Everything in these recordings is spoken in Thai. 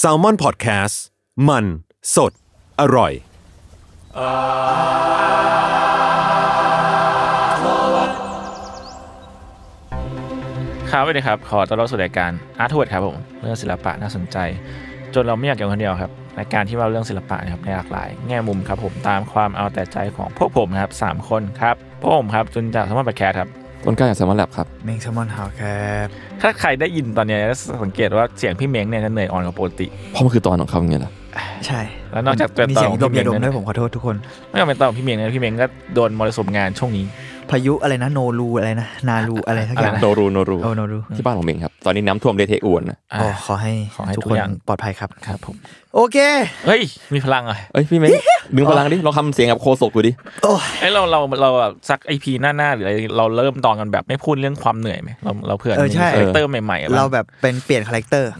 s a l ม o n PODCAST มัน สด อร่อยครับสวัสดีครับ ขอต้อนรับสู่รายการอาร์ทวดครับผมเรื่องศิลปะน่าสนใจ จนเราไม่อยากเกู่คนเดียวครับรายการที่เราเรื่องศิลปะนะครับในหลากหลาย แง่มุมครับผมตามความเอาแต่ใจของพวกผมนะครับสามคนครับพวกผมครับจุนจากสมอนปัแคร์ครับต้นกล้า่างแซมมอนแลบครับ เมงแซมมอนเฮาครับถ้าใครได้ยินตอนนี้ สังเกตว่าเสียงพี่เมงเนี่ยจะเหนื่อยอ่อนกว่าปกติเพราะมันคือตอนของเขาเงี้ยแหละใช่แล้วนอกจากมีเสียงดมยาดมด้วยผมขอโทษทุกคน ไม่ต้องเป็นตอนของพี่เมงนะพี่เมงก็โดนมรสุมงานช่วงนี้พายุ อะไรนะโนรูอะไรนะนารูอะไรทังอย่างโนรูโนรูโนรูที่บ้านขอมเองครับ ตอนนี้น้ำท่วมเดเทอวนนะอ๋อขอให้ทุกคนปลอดภัยครับครับ ผมโอเคเฮ้ยมีพลังอ่ะเฮ้ยพี่เมย์ดึงพลังดิ เราทำเสียงกับโคศกดูดิไอเราเราเราซักไอพีหน้าหน้าหรืออะไรเราเริ่มตอนกันแบบไม่พูดเรื่องความเหนื่อยไหมเราเราเพื่อมีคาแรคเตอร์ใหม่ๆ เราแบบเป็นเปลี่ยนคาแรคเตอร์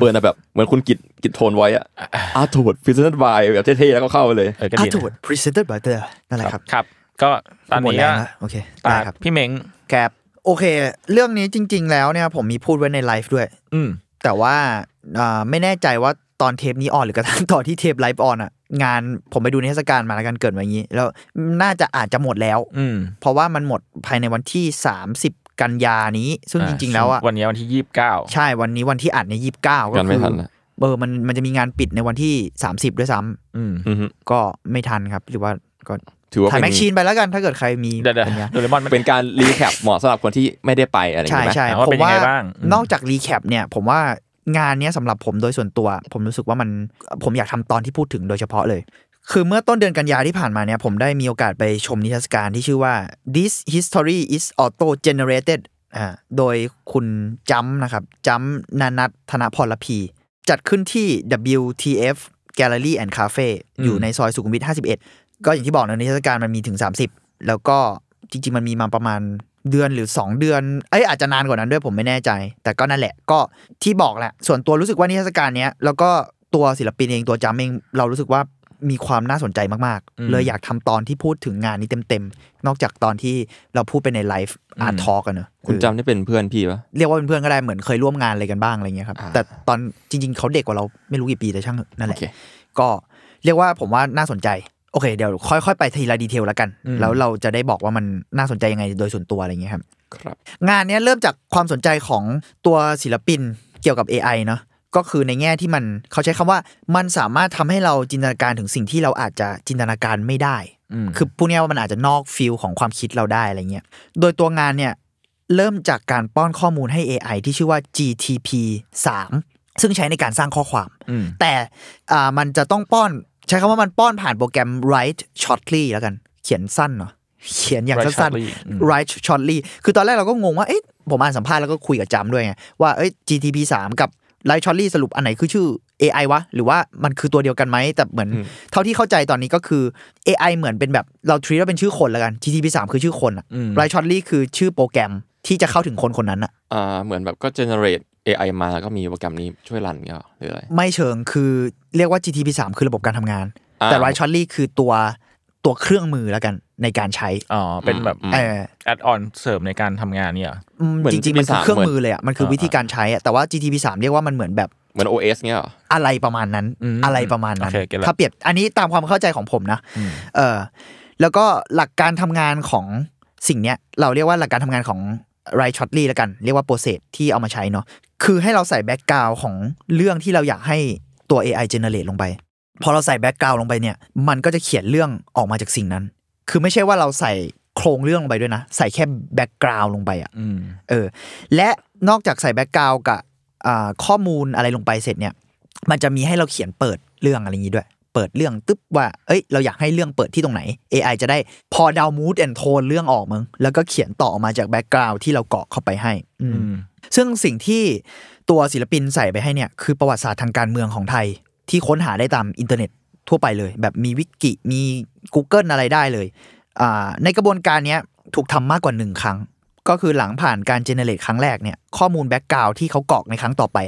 เปิดแบบเหมือนคุณกิดกิดโทนไว้อะอาร์ทูดพรีเซนต์บายแบบเท่ๆแล้วก็เข้าไปเลยอาร์ทูดพรีเซนต์บายเตอร์นั่นแหละครับครับก็ตอนนี้ก็โอเคตาพี่เม้งแกบ โอเค เรื่องนี้จริงๆ แล้วเนี่ยผมมีพูดไว้ในไลฟ์ด้วย อืแต่ว่าไม่แน่ใจว่าตอนเทปนี้ออนหรือกระทั่งตอนที่เทปไลฟ์ออนอ่ะงานผมไปดูในเทศกาลมาแล้วกันเกิดแบบ่างนี้ แล้วน่าจะอาจจะหมดแล้ว อืเพราะว่ามันหมดภายในวันที่ 30 กันยานี้ ซึ่งจริงๆ แล้วอ่ะวันนี้วันที่ยี่สิบเก้าใช่วันนี้วันที่อัดในยี่สิบเก้าก็คือเบอร์มันมันจะมีงานปิดในวันที่30ด้วยซ้ำก็ไม่ทันครับหรือว่าก็ถือว่าถ่ายแม็กชีนไปแล้วกันถ้าเกิดใครมีเดี๋ยวโดเรมอนเป็นการรีแคปเหมาะสำหรับคนที่ไม่ได้ไปอะไรอย่างเงี้ยใช่ใช่ผมว่านอกจากรีแคปเนี่ยผมว่างานนี้สำหรับผมโดยส่วนตัว ผมรู้สึกว่ามันผมอยากทำตอนที่พูดถึงโดยเฉพาะเลย คือเมื่อต้นเดือนกันยาที่ผ่านมาเนี่ยผมได้มีโอกาสไปชมนิทรรศการที่ชื่อว่า this history is auto generated อ่าโดยคุณจำนะครับจำนานัทธนพรพีจัดขึ้นที่ WTF Gallery and Cafe อยู่ในซอยสุขุมวิท51ก็อย่างที่บอกนะนิทรรศการมันมีถึง 30 แล้วก็จริงๆ มันมีมาประมาณเดือนหรือ 2 เดือนเอ้ยอาจจะนานกว่านั้นด้วยผมไม่แน่ใจ แต่ก็นั่นแหละก็ที่บอกแหละส่วนตัวรู้สึกว่านิทรรศการเนี้ยแล้วก็ตัวศิลปินเองตัวจำเองเรารู้สึกว่ามีความน่าสนใจมากๆ เลยอยากทำตอนที่พูดถึงงานนี้เต็มๆนอกจากตอนที่เราพูดไปในไลฟ์อาร์ทอกันเนอะคุณจำได้เป็นเพื่อนพี่ปะเรียกว่าเป็นเพื่อนก็ได้เหมือนเคยร่วมงานอะไรกันบ้างอะไรเงี้ยครับแต่ตอนจริง ๆเขาเด็กกว่าเราไม่รู้กี่ปีแต่ช่างนั่นแหละก็เรียกว่าผมว่าน่าสนใจโอเคเดี๋ยวค่อย ๆไปทีละดีเทลแล้วกันแล้วเราจะได้บอกว่ามันน่าสนใจยังไงโดยส่วนตัวอะไรอย่างเงี้ยครับครับงานนี้เริ่มจากความสนใจของตัวศิลปินเกี่ยวกับ AI เนาะก็คือในแง่ที่มันเขาใช้คำว่ามันสามารถทำให้เราจินตนาการถึงสิ่งที่เราอาจจะจินตนาการไม่ได้ คือพูดง่ายว่ามันอาจจะนอกฟิลของความคิดเราได้อะไรเงี้ยโดยตัวงานเนี่ยเริ่มจากการป้อนข้อมูลให้ AI ที่ชื่อว่า GTP 3 ซึ่งใช้ในการสร้างข้อความ แต่มันจะต้องป้อนใช้คำว่ามันป้อนผ่านโปรแกรม write shortly แล้วกัน เขียนสั้นเนาะเขียนอย่างสั้นๆ write shortly คือตอนแรกเราก็งงว่าเอ๊ะผมอ่านสัมภาษณ์แล้วก็คุยกับจำด้วยไงว่าเอ้ย GTP 3กับ write shortly สรุปอันไหนคือชื่อ AI วะหรือว่ามันคือตัวเดียวกันไหมแต่เหมือนเท่าที่เข้าใจตอนนี้ก็คือ AI เหมือนเป็นแบบเรา treat ว่าเป็นชื่อคนแล้วกัน GTP 3คือชื่อคนอะ write shortly คือชื่อโปรแกรมที่จะเข้าถึงคนคนนั้นอะอ่าเหมือนแบบก็ generate AI มาแล้วก็มีโปรแกรมนี้ช่วยรันก็หรืออะไรไม่เชิงคือเรียกว่า GTP 3คือระบบการทำงาน แต่ r i ช h t s h o l y คือตัวตัวเครื่องมือแล้วกัน ในการใช้อ๋อเป็นแบบแอดออนเสริมในการทำงานเนี่ยจริงๆมันคือเครื่องมือเลยอ่ะมันคือวิธีการใช้อ่ะแต่ว่า GTP 3เรียกว่ามันเหมือนแบบเหมือน OS เนี่ยอะไรประมาณนั้นอะไรประมาณนั้นถ้าเปรียบอันนี้ตามความเข้าใจของผมนะ เออแล้วก็หลักการทำงานของสิ่งเนี้ย เราเรียกว่าหลักการทำงานของไรช็อตลี่แล้วกัน เรียกว่าโปรเซสที่เอามาใช้เนาะคือให้เราใส่แบ็กกราวของเรื่องที่เราอยากให้ตัว AI generate ลงไปพอเราใส่แบ็กกราวลงไปเนี่ยมันก็จะเขียนเรื่องออกมาจากสิ่งนั้น คือไม่ใช่ว่าเราใส่โครงเรื่องลงไปด้วยนะใส่แค่แบ็กกราวลงไปอะ่ะเออและนอกจากใส่แบ็กกราวกับข้อมูลอะไรลงไปเสร็จเนี่ย มันจะมีให้เราเขียนเปิดเรื่องอะไรอย่างนี้ด้วย เปิดเรื่องตึ๊บว่า เอ้ยเราอยากให้เรื่องเปิดที่ตรงไหน AI จะได้ พอดาวมูดแอนโทนเรื่องออกมึงแล้วก็เขียนต่อออกมาจากแบ็กกราวที่เราเกาะเข้าไปให้ อืมซึ่งสิ่งที่ตัวศิลปินใส่ไปให้เนี่ยคือประวัติศาสตร์ทางการเมืองของไทย ที่ค้นหาได้ตามอินเทอร์เน็ตทั่วไปเลย แบบมีวิกิมี Google อะไรได้เลยในกระบวนการนี้ถูกทำมากกว่าหนึ่งครั้ง ก็คือหลังผ่านการเจเนเรตครั้งแรกเนี่ยข้อมูลแบ็กกราวที่เขากรอกในครั้งต่อไป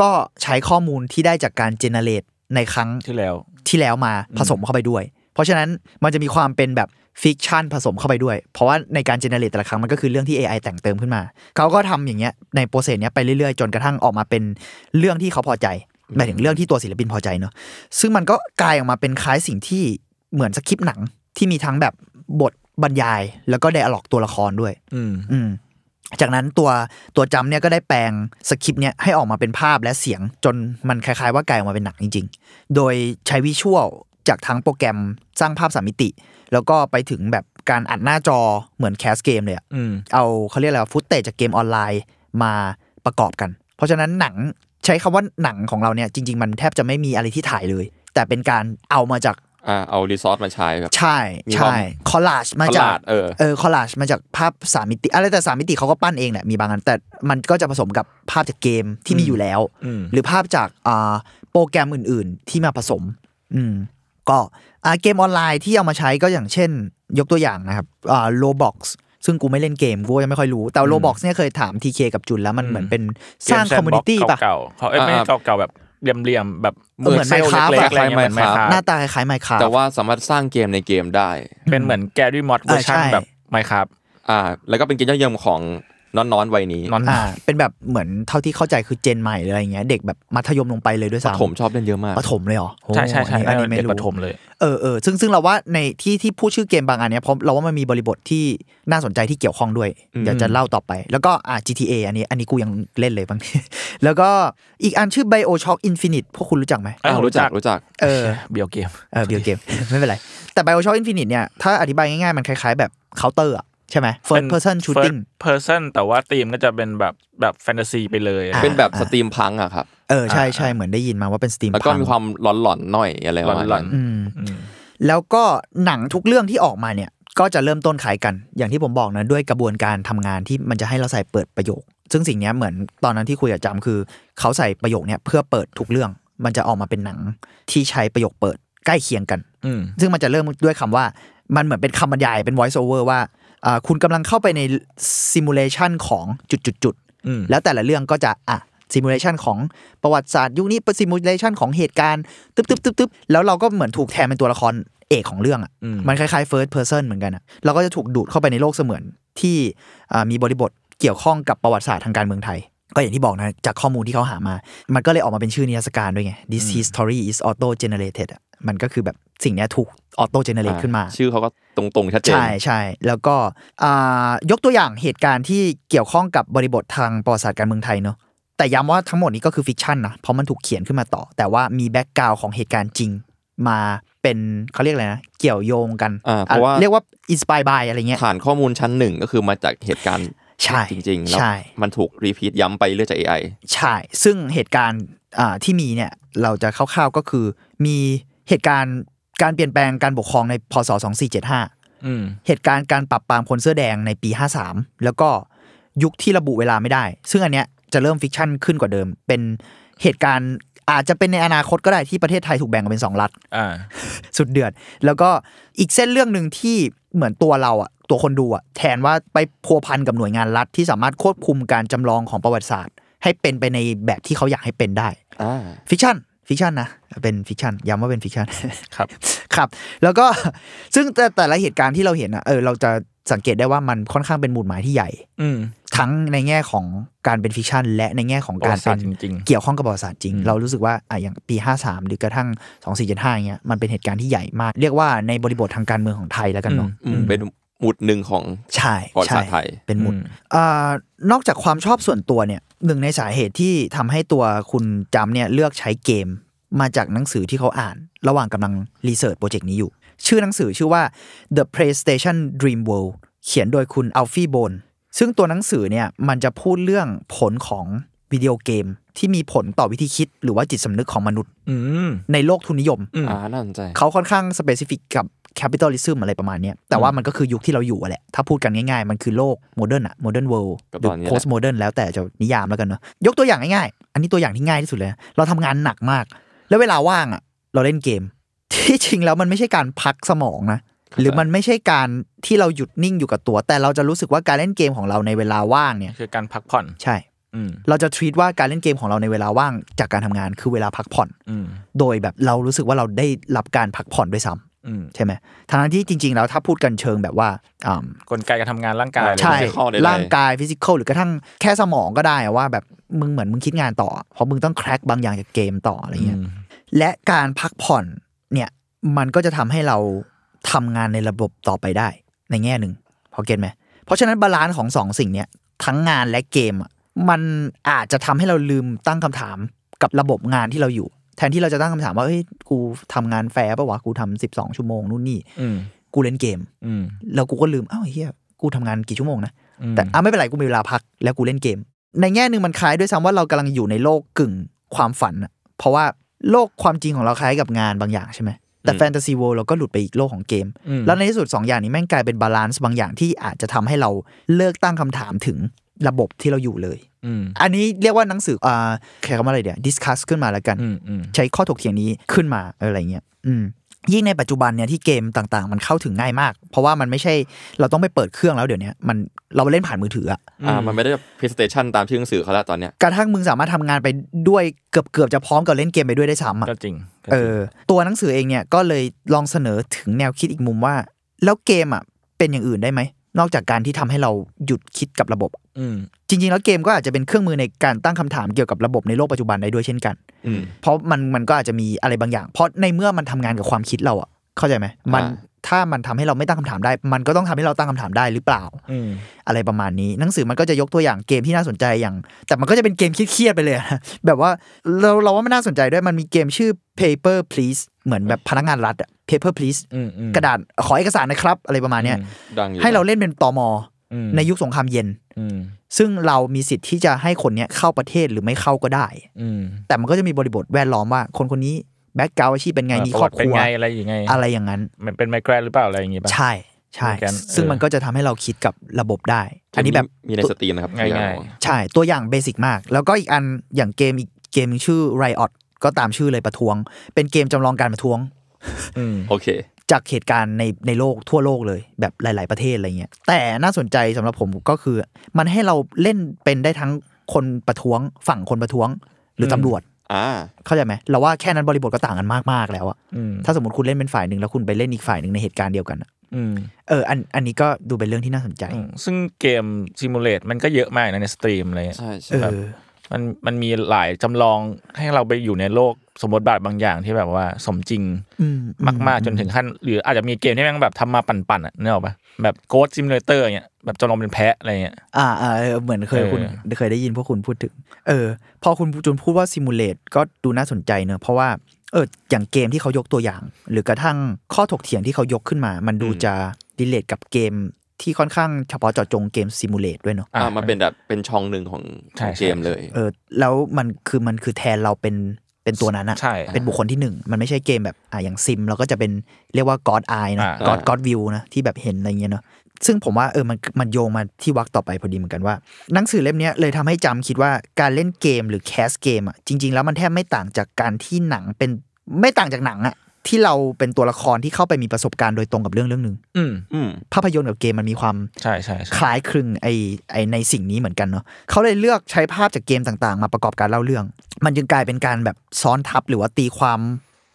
ก็ใช้ข้อมูลที่ได้จากการเจเนเรตในครั้งที่แล้วที่แล้วมาผสมเข้าไปด้วย เพราะฉะนั้นมันจะมีความเป็นแบบฟิกชันผสมเข้าไปด้วย เพราะว่าในการเจเนเรตแต่ละครั้ง มันก็คือเรื่องที่ AI แต่งเติมขึ้นมา เขาก็ทำอย่างเงี้ยในโปรเซสเนี้ยไปเรื่อย ๆ จนกระทั่งออกมาเป็นเรื่องที่เขาพอใจ หมายถึงเรื่องที่ตัวศิลปินพอใจเนาะ ซึ่งมันก็กลายออกมาเป็นคล้ายสิ่งที่เหมือนสคริปต์หนังที่มีทั้งแบบบทบรรยายแล้วก็ไดอะล็อกตัวละครด้วย อืม อืม จากนั้นตัวตัวจำเนี่ยก็ได้แปลงสคริปต์เนี่ยให้ออกมาเป็นภาพและเสียงจนมันคล้ายๆว่ากลายออกมาเป็นหนังจริง ๆ โดยใช้วิชวลจากทั้งโปรแกรมสร้างภาพสามมิติแล้วก็ไปถึงแบบการอัดหน้าจอเหมือนแคสเกมเลยอะเอาเขาเรียกอะไรฟุตเตจจากเกมออนไลน์มาประกอบกัน เพราะฉะนั้นหนังใช้คำว่าหนังของเราเนี่ยจริงๆ มันแทบจะไม่มีอะไรที่ถ่ายเลย แต่เป็นการเอามาจากอ่าเอารีซอสมาใช้ครับใช่ใช่คอลลาจมาจากเออคอลลาจมาจากภาพสามมิติอะไรแต่สามมิติเขาก็ปั้นเองแหละมีบางอันแต่มันก็จะผสมกับภาพจากเกมที่มีอยู่แล้วหรือภาพจากอ่าโปรแกรมอื่น ๆที่มาผสม อืมก็เกมออนไลน์ที่เอามาใช้ก็อย่างเช่นยกตัวอย่างนะครับโลบ็อกซ์ซึ่งกูไม่เล่นเกมกูยังไม่ค่อยรู้แต่โลบ็อกซ์เนี่ยเคยถามทีเคกับจุนแล้วมันเหมือนเป็นสร้างคอมมูนิตี้ปะเก่าเขาไม่เก่าแบบเรียมๆแบบเหมือนไมค้าแบบคล้ายไมค้าหน้าตาคล้ายไมค้าแต่ว่าสามารถสร้างเกมในเกมได้เป็นเหมือนแกรี่มอดเวอร์ชันแบบไมค้าอ่าแล้วก็เป็นเกมยอดเยี่ยมของน้อนวัยนี้นอนอ่าเป็นแบบเหมือนเท่าที่เข้าใจคือเจนใหม่อะไรเงี้ยเด็กแบบมัธยมลงไปเลยด้วยซ้ำปฐมชอบเล่นเยอะมากปฐมเลยเหรอใช่ใช่ใช่อันนี้ไม่รู้ปฐมเลยเออเออซึ่งซึ่งเราว่าในที่ที่พูดชื่อเกมบางอันเนี้ยเพราะเราว่ามันมีบริบทที่น่าสนใจที่เกี่ยวข้องด้วยเดี๋ยวจะเล่าต่อไปแล้วก็อ่า GTA อันนี้อันนี้กูยังเล่นเลยบางทีแล้วก็อีกอันชื่อ BioShock Infinite พวกคุณรู้จักไหมรู้จักรู้จักเออเบียวเกมเออเบียวเกมไม่เป็นไรแต่ BioShock Infinite เนี่ยถ้าอธิบายง่ายๆมันคล้ายๆแบบเคาน์เตอร์อะใช่ไหม first person shooting first person แต่ว่าธีมก็จะเป็นแบบแบบแฟนตาซีไปเลย เป็นแบบสตรีมพังอะครับเออใช่ใช่เหมือนได้ยินมาว่าเป็นสตรีมพังแล้วก็มีความหลอนหลอนหน่อยอะไรประมาณนั้นแล้วก็หนังทุกเรื่องที่ออกมาเนี่ย ก็จะเริ่มต้นขายกันอย่างที่ผมบอกนะด้วยกระบวนการทำงานที่มันจะให้เราใส่เปิดประโยค ซึ่งสิ่งนี้เหมือนตอนนั้นที่คุยกับจำคือเขาใส่ประโยคเนี่ยเพื่อเปิดทุกเรื่อง มันจะออกมาเป็นหนังที่ใช้ประโยคเปิดใกล้เคียงกันซึ่งมันจะเริ่มด้วยคำว่ามันเหมือนเป็นคำบรรยายเป็น voice over ว่าคุณกำลังเข้าไปในซิมูเลชันของจุดๆแล้วแต่ละเรื่องก็จะอ่ะซิมูเลชันของประวัติศาสตร์ยุคนี้ซิมูเลชันของเหตุการณ์ตึ๊บตึ๊บตึ๊บตึ๊บแล้วเราก็เหมือนถูกแทนเป็นตัวละครเอกของเรื่องอ่ะมันคล้ายๆ first person เหมือนกันอ่ะเราก็จะถูกดูดเข้าไปในโลกเสมือนที่มีบริบทเกี่ยวข้องกับประวัติศาสตร์ทางการเมืองไทยก็อย่างที่บอกนะจากข้อมูลที่เขาหามา มันก็เลยออกมาเป็นชื่อนิทรรศการด้วยไง this history is auto generated มันก็คือแบบสิ่งนี้ถูกออโต้เจเนเรตขึ้นมา ชื่อเขาก็ตรงๆชัดเจนใช่ใช่แล้วก็ยกตัวอย่างเหตุการณ์ที่เกี่ยวข้องกับบริบททางประวัติศาสตร์การเมืองไทยเนาะแต่ย้ำว่าทั้งหมดนี้ก็คือฟิกชันนะเพราะมันถูกเขียนขึ้นมาต่อ แต่ว่ามีแบ็กกราวของเหตุการณ์จริงมาเป็นเขาเรียกอะไรนะเกี่ยวโยงกันเพราะว่าเรียกว่าอินสปายบายอะไรเงี้ยฐานข้อมูลชั้นหนึ่งก็คือมาจากเหตุการณ์ใช่จริงๆ แล้วมันถูกรีพีทย้ำไปเรื่อยจาก AI ใช่ ซึ่งเหตุการณ์ที่มีเนี่ย เราจะคร่าวๆก็คือ มีเหตุการณ์ การเปลี่ยนแปลงการปกครองในพศ2475เหตุการณ์การปรับปรามคนเสื้อแดงในปี 53 แล้วก็ยุคที่ระบุเวลาไม่ได้ ซึ่งอันเนี้ยจะเริ่มฟิกชันขึ้นกว่าเดิม เป็นเหตุการณ์อาจจะเป็นในอนาคตก็ได้ที่ประเทศไทยถูกแบ่งออกเป็นสองรัฐสุดเดือดแล้วก็อีกเส้นเรื่องหนึ่งที่เหมือนตัวเราอะตัวคนดูอะแทนว่าไปพัวพันกับหน่วยงานรัฐที่สามารถควบคุมการจำลองของประวัติศาสตร์ ให้เป็นไปในแบบที่เขาอยากให้เป็นได้ฟิกชั่นฟิกชันนะเป็นฟิกชันย้ำว่าเป็นฟิกชันครับครับแล้วก็ซึ่งแต่แต่ละเหตุการณ์ที่เราเห็นอ่ะเออเราจะสังเกตได้ว่ามันค่อนข้างเป็นหมุดหมายที่ใหญ่อืทั้งในแง่ของการเป็นฟิกชันและในแง่ของการเป็นเกี่ยวข้องกับประวัติศาสตร์จริงเรารู้สึกว่าอ่ะอย่างปี 53 หรือกระทั่ง2475เงี้ยมันเป็นเหตุการณ์ที่ใหญ่มาก เรียกว่าในบริบททางการเมืองของไทยแล้วกันเนาะเป็นหมุดหนึ่งของใช่ปช่าไทยเป็นหมุดนอกจากความชอบส่วนตัวเนี่ย หนึ่งในสาเหตุที่ทำให้ตัวคุณจำเนี่ยเลือกใช้เกม มาจากหนังสือที่เขาอ่าน ระหว่างกำลังรีเสิร์ชโปรเจกต์นี้อยู่ ชื่อหนังสือชื่อว่า The PlayStation Dream World เขียนโดยคุณอัลฟี่โบนซึ่งตัวหนังสือเนี่ย มันจะพูดเรื่องผลของ วิดีโอเกม ที่มีผลต่อวิธีคิดหรือว่าจิตสำนึกของมนุษย์ในโลกทุนนิยมอ่าน่าสนใจเขาค่อนข้างสเปซิฟิกกับแคปิตอลิซึมอะไรประมาณนี้แต่ว่ามันก็คือยุคที่เราอยู่แหละถ้าพูดกันง่ายๆมันคือโลกโมเดิร์นอะโมเดิร์นเวิลด์หรือโพสต์โมเดิร์นแล้วแต่จะนิยามแล้วกันเนาะยกตัวอย่างง่ายๆอันนี้ตัวอย่างที่ง่ายที่สุดเลย เราทำงานหนักมาก แล้วเวลาว่างอะเราเล่นเกม ที่จริงแล้วมันไม่ใช่การพักสมองนะหรือมันไม่ใช่การที่เราหยุดนิ่งอยู่กับตัว แต่เราจะรู้สึกว่าการเล่นเกมของเราในเวลาว่างเนี่ย คือการพักผ่อนใช่เราจะทีตว่าการเล่นเกมของเราในเวลาว่างจากการทำงานคือเวลาพักผ่อนโดยแบบเรารู้สึกว่าเราได้รับการพักผ่อนด้วยซ้ำใช่ไหมทางที่จริงๆแล้วถ้าพูดกันเชิงแบบว่ากลไกการทำงานร่างกายใช่ร่างกายฟิสิกอลหรือกระทั่งแค่สมองก็ได้ว่าแบบมึงเหมือนมึงคิดงานต่อ เพราะมึงต้องแคร็กบางอย่างจากเกมต่ออะไรเงี้ยและการพักผ่อนเนี่ยมันก็จะทำให้เราทำงานในระบบต่อไปได้ ในแง่หนึ่งพอเก็ตไหมเพราะฉะนั้นบาลานซ์ของสองสิ่งเนี่ยทั้งงานและเกม มันอาจจะทำให้เราลืมตั้งคำถามกับระบบงานที่เราอยู่แทนที่เราจะตั้งคำถามว่าเฮ้ย กูทำงานแฟร์ปะวะ กูทำสิบสองชั่วโมงนู่น นี่ กูเล่นเกม แล้วกูก็ลืม อ้าวเฮียกูทำงานกี่ชั่วโมงนะ แต่อ้าไม่เป็นไร กูมีเวลาพัก แล้วกูเล่นเกม ในแง่หนึ่งมันคล้ายด้วยซ้ำว่าเรากำลังอยู่ในโลกกึ่งความฝัน เพราะว่าโลกความจริงของเราคล้ายกับงานบางอย่างใช่ไหม แต่แฟนตาซีเวิลด์เราก็หลุดไปอีกโลกของเกม แล้วในที่สุด 2 อย่างนี้แม่งกลายเป็นบาลานซ์บางอย่างที่อาจจะทำให้เราเลิกตั้งคำถามถึงระบบที่เราอยู่เลย อันนี้เรียกว่าหนังสืออ่าแขกว่าอะไรเดี๋ยวดิสคัสขึ้นมาแล้วกันใช้ข้อถกเถียงนี้ขึ้นมาอะไรเงี้ยอืมยิ่งในปัจจุบันเนี่ยที่เกมต่างๆ มันเข้าถึงง่ายมาก เพราะว่ามันไม่ใช่เราต้องไปเปิดเครื่องแล้วเดี๋ยวนี้มันเราเล่นผ่านมือถืออ่ะอ่ามันไม่ได้ PlayStation ตามที่หนังสือเขาแล้วตอนเนี้ยกระทั่งมึงสามารถทำงานไปด้วยเกือบเกือบจะพร้อมกับเล่นเกมไปด้วยได้ซ้ำอ่ะก็จริง เออ ตัวหนังสือเองเนี่ยก็เลยลองเสนอถึงแนวคิดอีกมุมว่า แล้วเกมอ่ะเป็นอย่างอื่นได้ไหมนอกจากการที่ทำให้เราหยุดคิดกับระบบ อืจริงๆ แล้วเกมก็อาจจะเป็นเครื่องมือในการตั้งคำถามเกี่ยวกับระบบในโลกปัจจุบันได้ด้วยเช่นกันเพราะมันมันก็อาจจะมีอะไรบางอย่าง เพราะในเมื่อมันทำงานกับความคิดเราอะเข้าใจไหมมันถ้ามันทำให้เราไม่ตั้งคำถามได้ มันก็ต้องทำให้เราตั้งคำถามได้หรือเปล่าอะไรประมาณนี้ หนังสือมันก็จะยกตัวอย่างเกมที่น่าสนใจอย่าง แต่มันก็จะเป็นเกมเครียดไปเลยแบบว่าเราเราว่ามันน่าสนใจด้วยมันมีเกมชื่อ paper please เหมือนแบบพนักงานรัฐอะ paper please กระดาษขอเอกสารนะครับ อะไรประมาณเนี้ยให้เราเล่นเป็นตอมอในยุคสงครามเย็น ซึ่งเรามีสิทธิ์ที่จะให้คนเนี้ยเข้าประเทศหรือไม่เข้าก็ได้ แต่มันก็จะมีบริบทแวดล้อมว่าคนคนนี้แบ็กกราวอาชีพเป็นไง มีครอบครัว อะไรอย่างไงอะไรอย่างนั้นมันเป็นไมเกรนหรือเปล่าอะไรอย่างงี้ป่ะใช่ใช่ ซึ่งมันก็จะทำให้เราคิดกับระบบได้อันนี้แบบมีในสตรีมนะครับง่ายๆใช่ตัวอย่างเบสิกมาก แล้วก็อีกอันอย่างเกมอีกเกมชื่อรออดก็ตามชื่อเลยประท้วง เป็นเกมจำลองการประท้วงโอเค จากเหตุการณ์ในในโลกทั่วโลกเลยแบบหลายๆประเทศอะไรเงี้ย แต่น่าสนใจสำหรับผมก็คือ มันให้เราเล่นเป็นได้ทั้งคนประท้วงฝั่งคนประท้วงหรือตำรวจเข้าใจไหมเราว่าแค่นั้นบริบทก็ต่างกันมากกแล้วอะถ้าสมมติคุณเล่นเป็นฝ่ายหนึ่งแล้วคุณไปเล่นอีกฝ่ายหนึ่งในเหตุการณ์เดียวกันเอออัน อันนี้ก็ดูเป็นเรื่องที่น่าสนใจ ซึ่งเกมซิมูเลตมันก็เยอะมากนะในสตรีมเลยใช่ใช่มันมันมีหลายจำลองให้เราไปอยู่ในโลกสมมติบาทบางอย่างที่แบบว่าสมจริงมากๆจนถึงขั้น หรืออาจจะมีเกมที่แม่งแบบทำมาปั่นๆอ่ะนยหออปะแบบโกดซิมูเลเตอร์เงี้ยแบบจำลองเป็นแพะอะไรเงี้ยอ่าอ่าเหมือนเคยคุณเคยได้ยินพวกคุณพูดถึง เออพอคุณจุนพูดว่าซิมูเลตก็ดูน่าสนใจเนอะเพราะว่าเอออย่างเกมที่เขายกตัวอย่าง หรือกระทั่งข้อถกเถียงที่เขายกขึ้นมา มันดูจะดิเลตกับเกมที่ค่อนข้างเฉพาะเจาะจงเกมซิมูเลตด้วยเนาะอ่ามันเป็นแบบเป็นช่องหนึ่งของของเกมเลย เออ แล้วมันคือมันคือแทนเราเป็นเป็นตัวนั้นอะใช่เป็นบุคคลที่หนึ่ง มันไม่ใช่เกมแบบ อ่าอย่างซิม เราก็จะเป็นเรียกว่าก็อดไอนะก็อดก็อดวิวนะ ที่แบบเห็นอะไรเงี้ยเนาะซึ่งผมว่าเออ มันมันโยงมาที่วักต่อไปพอดีเหมือนกันว่า หนังสือเล่มนี้เลยทำให้จำคิดว่าการเล่นเกมหรือแคสเกมอะจริงๆ แล้วมันแทบไม่ต่างจากการที่หนังเป็นไม่ต่างจากหนังอะที่เราเป็นตัวละครที่เข้าไปมีประสบการณ์โดยตรงกับเรื่องเรื่องหนึ่งอืมอืมภาพยนตร์กับเกมมันมีความใช่ใช่คล้ายคลึงไอไอในสิ่งนี้เหมือนกันเนาะเขาเลยเลือกใช้ภาพจากเกมต่างๆ มาประกอบการเล่าเรื่อง มันจึงกลายเป็นการแบบซ้อนทับหรือว่าตีความ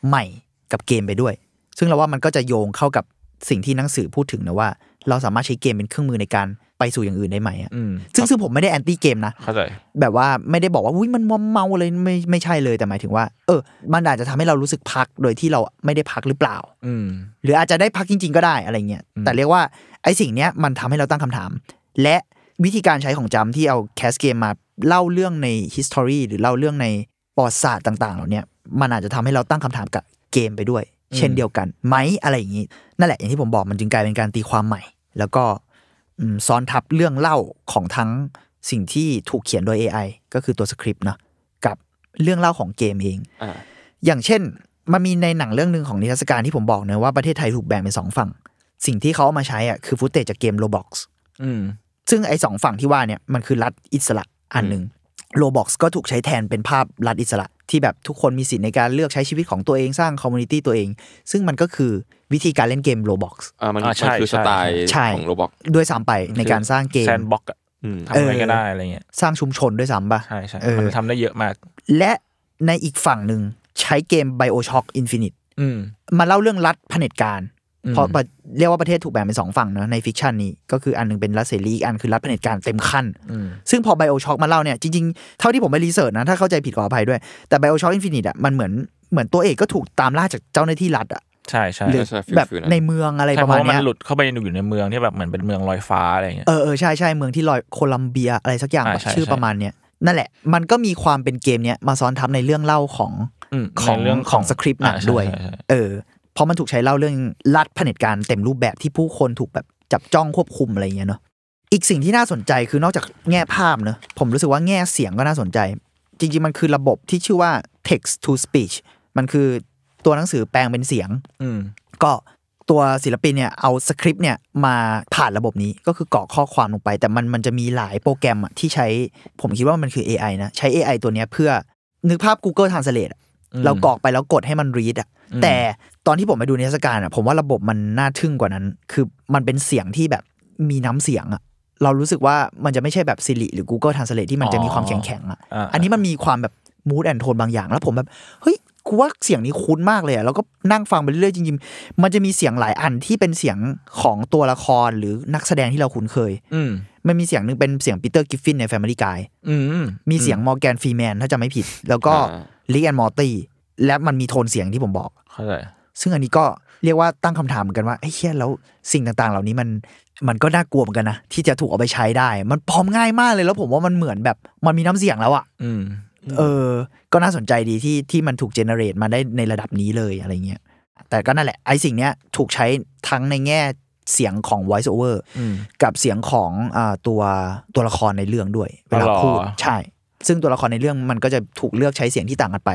ใหม่กับเกมไปด้วย ซึ่งเราว่ามันก็จะโยงเข้ากับสิ่งที่หนังสือพูดถึงนะว่า เราสามารถใช้เกมเป็นเครื่องมือในการไปสู่อย่างอื่นได้ไหมอ่ะซึ่งซึ่งผมไม่ได้แอนตี้เกมนะเข้าใจแบบว่าไม่ได้บอกว่าอุ้ยมันมัมเมาเลยไม่ไม่ใช่เลยแต่หมายถึงว่าเออมันอาจจะทำให้เรารู้สึกพักโดยที่เราไม่ได้พักหรือเปล่า อืหรืออาจจะได้พักจริง ๆก็ได้อะไรเงี้ยแต่เรียกว่าไอ้สิ่งเนี้ยมันทำให้เราตั้งคำถาม และวิธีการใช้ของจำที่เอาแคสเกมมาเล่าเรื่องใน history หรือเล่าเรื่องในประวัติศาสตร์ต่าง ๆ เหล่านี้มันอาจจะทำให้เราตั้งคำถามกับเกมไปด้วย เช่นเดียวกันไหมอะไรอย่างนี้นั่นแหละอย่างที่ผมบอกมันจึงกลายเป็นการตีความใหม่ แล้วก็ซ้อนทับเรื่องเล่าของทั้งสิ่งที่ถูกเขียนโดย AI ก็คือตัวสคริปต์เนาะกับเรื่องเล่าของเกมเองออย่างเช่น มันมีในหนังเรื่องหนึ่งของนิทรรศการที่ผมบอกเนะว่าประเทศไทยถูกแบ่งเป็นสองฝั่ง สิ่งที่เขาเอามาใช้อ่ะคือฟุตเตจากเกมโลบอกซ์ซึ่งไอ้สองฝั่งที่ว่าเนี่ยมันคือรัฐอิสระอันหนึ่งโลบอกซ์ก็ถูกใช้แทนเป็นภาพรัฐอิสระที่แบบทุกคนมีสิทธิ์ในการเลือกใช้ชีวิตของตัวเองสร้างคอมมูนิตี้ตัวเอง ซึ่งมันก็คือวิธีการเล่นเกม Roblox อ่ามันคือสไตล์ของ Roblox ด้วยซ้ำไปในการสร้างเกมแซนบ็อกทำอะไรก็ได้อะไรเงี้ยสร้างชุมชนด้วยซ้ำป่ะใช่ใช่มันทำได้เยอะมากและในอีกฝั่งหนึ่งใช้เกม BioShock Infinite มาเล่าเรื่องรัฐเผด็จการเพราะเรียกว่าประเทศถูกแบ่งเป็นสองฝั่งเนาะในฟิกชันนี้ ก็คืออันนึงเป็นรัสเซียอีก อันคือรัฐเผด็จการเต็มขั้นซึ่งพอไบโอช็อกมาเล่าเนี่ยจริงๆ เท่าที่ผมไปรีเสิร์ชนะ ถ้าเข้าใจผิดขออภัยด้วย แต่ไบโอช็อกอินฟินิตอ่ะมันเหมือนเหมือนตัวเอกก็ถูกตามล่าจากเจ้าหน้าที่รัฐอ่ะใช่ใช่แบบในเมืองอะไรประมาณนี้มันหลุดเข้าไปอยู่ในเมืองที่แบบเหมือนเป็นเมืองลอยฟ้าอะไรเงี้ยเออใช่ใช่เมืองที่ลอยโคลัมเบียอะไรสักอย่างชื่อประมาณเนี้ยนั่นแหละมันก็มีความเป็นเกมเนี้ยมาซ้อนทับในเรื่องเล่าของของเรื่องของสคริปต์นันด้วยเออพราะมันถูกใช้เล่าเรื่องรัดผนิตการเต็มรูปแบบที่ผู้คนถูกแบบจับจ้องควบคุมอะไรเงี้ยเนาะ อีกสิ่งที่น่าสนใจคือนอกจากแง่ภาพเนะผมรู้สึกว่าแง่เสียงก็น่าสนใจ จริงๆมันคือระบบที่ชื่อว่า text to speech มันคือตัวหนังสือแปลงเป็นเสียง อืก็ตัวศิลปินเนี่ยเอาสคริปต์เนี่ยมาผ่านระบบนี้ก็คือกรอกข้อความลงไป แต่มันมันจะมีหลายโปรแกรมอะที่ใช้ผมคิดว่ามันคือ AI นะใช้ AI ตัวเนี้ยเพื่อนึกภาพ Google Translate เรากรอกไปแล้วกดให้มัน read อะแต่ตอนที่ผมไปดูนิทรรศการอ่ะผมว่าระบบมันน่าทึ่งกว่านั้น คือมันเป็นเสียงที่แบบมีน้ำเสียงอ่ะเรารู้สึกว่ามันจะไม่ใช่แบบซิริหรือ Google Translate ที่มันจะมีความแข็งแงอ่ะอันนี้มันมีความแบบมูดแอนโทนบางอย่างแล้วผมแบบเฮ้ยกูว่าเสียงนี้คุ้นมากเลยอะแล้วก็นั่งฟังไปเรื่อยจริงๆมันจะมีเสียงหลายอันที่เป็นเสียงของตัวละครหรือนักแสดงที่เราคุ้นเคย อืมันมีเสียงหนึ่งเป็นเสียงปีเตอร์กิฟฟินในแฟมิลี่กายมีเสียงมอร์แกนฟรีแมนถ้าจะไม่ผิด แล้วก็ลิกแอนมอร์ตี้และมันมีโทนเสียงที่ผมบอกเข้าใจซึ่งอันนี้ก็เรียกว่าตั้งคำถามเหมือนกันว่าไอ้เชี่ยแล้วสิ่งต่างๆ เหล่านี้มันมันก็น่ากลัวเหมือนกันนะที่จะถูกเอาไปใช้ได้ มันพร้อมง่ายมากเลยแล้วผมว่ามันเหมือนแบบมันมีน้ำเสียงแล้วอะ่ะเออก็น่าสนใจดีที่ที่มันถูกเจเนเรตมาได้ในระดับนี้เลยอะไรเงี้ยแต่ก็นั่นแหละไอ้สิ่งเนี้ยถูกใช้ทั้งในแง่เสียงของ voice over กับเสียงของอตัวตัวละครในเรื่องด้วยเวลาพูดใช่ ซึ่งตัวละครในเรื่องมันก็จะถูกเลือกใช้เสียงที่ต่างกันไป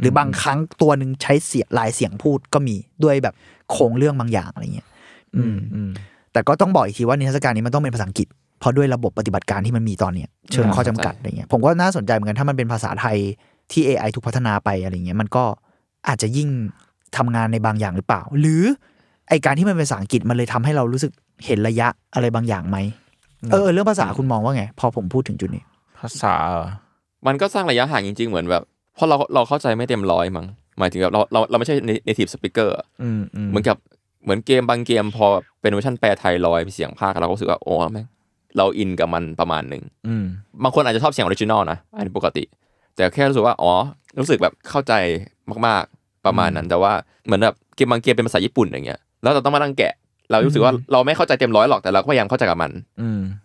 หรือบางครั้งตัวหนึ่งใช้เสียลายเสียงพูดก็มีด้วยแบบโครงเรื่องบางอย่างอะไรเงี้ยอืมแต่ก็ต้องบอกอีกทีว่า นิทรรศการนี้มันต้องเป็นภาษาอังกฤษเพราะด้วยระบบปฏิบัติการที่มันมีตอนเนี้ย เชิงข้อจำกัดอะไรเงี้ยผมก็น่าสนใจเหมือนกัน ถ้ามันเป็นภาษาไทยที่ AI ถูกพัฒนาไปอะไรเงี้ยมันก็อาจจะยิ่งทำงานในบางอย่างหรือเปล่า หรือไอการที่มันเป็นภาษาอังกฤษมันเลยทำให้เรารู้สึกเห็นระยะอะไรบางอย่างไหมเออเรื่องภาษาคุณมองว่าไงพอผมพูดถึงจุดนี้ภาษา มันก็สร้างระยะห่างจริงๆเหมือนแบบเพราะเราเราเข้าใจไม่เต็มร้อยมั้งหมายถึงแบบเราเราเราไม่ใช่ native speaker เหมือนกับเหมือนเกมบางเกมพอเป็นเวอร์ชันแปลไทยลอยเป็นเสียงภาคเราก็รู้สึกว่าโอ้แม่งเราอินกับมันประมาณหนึ่งบางคนอาจจะชอบเสียงออริจินอลนะ อันนี้ปกติ แต่แค่รู้สึกว่า อ๋อ รู้สึกแบบเข้าใจมากๆประมาณนั้น แต่ว่าเหมือนแบบเกมบางเกมเป็นภาษาญี่ปุ่นอย่างเงี้ยแล้วเราต้องมาตั้งแกะเรารู้สึกว่าเราไม่เข้าใจเต็มร้อยหรอกแต่เราก็พยายามเข้าใจกับมัน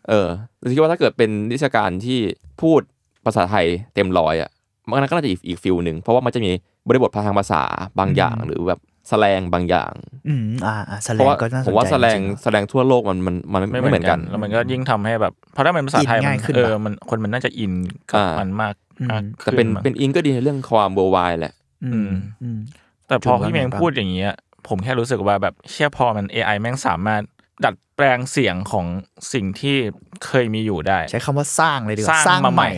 เออคิดว่าถ้าเกิดเป็นนิชการที่พูดภาษาไทยเต็มร้อยอ่ะมันก็น่าจะอีกฟิลหนึ่งเพราะว่ามันจะมีบริบททางภาษาบางอย่างหรือแบบแสดงบางอย่างอืมอ่าแสงก็น่าสนใจผมว่าแสดงแสดงทั่วโลกมันมันมันไม่เหมือนกันแล้วมันก็ยิ่งทำให้แบบเพราะถ้าเป็นภาษาไทยมันเออมันคนมันน่าจะอินกับมันมากแต่เป็นเป็นอินก็ดีในเรื่องความเบอร์วายแหละอืมแต่พอพี่เมงพูดอย่างเงี้ยผมแค่รู้สึกว่าแบบเชื่อพอมัน AI แม่งสามารถดัดแปลงเสียงของสิ่งที่เคยมีอยู่ได้ ใช้คำว่าสร้างเลยดีกว่าสร้างมาใหม่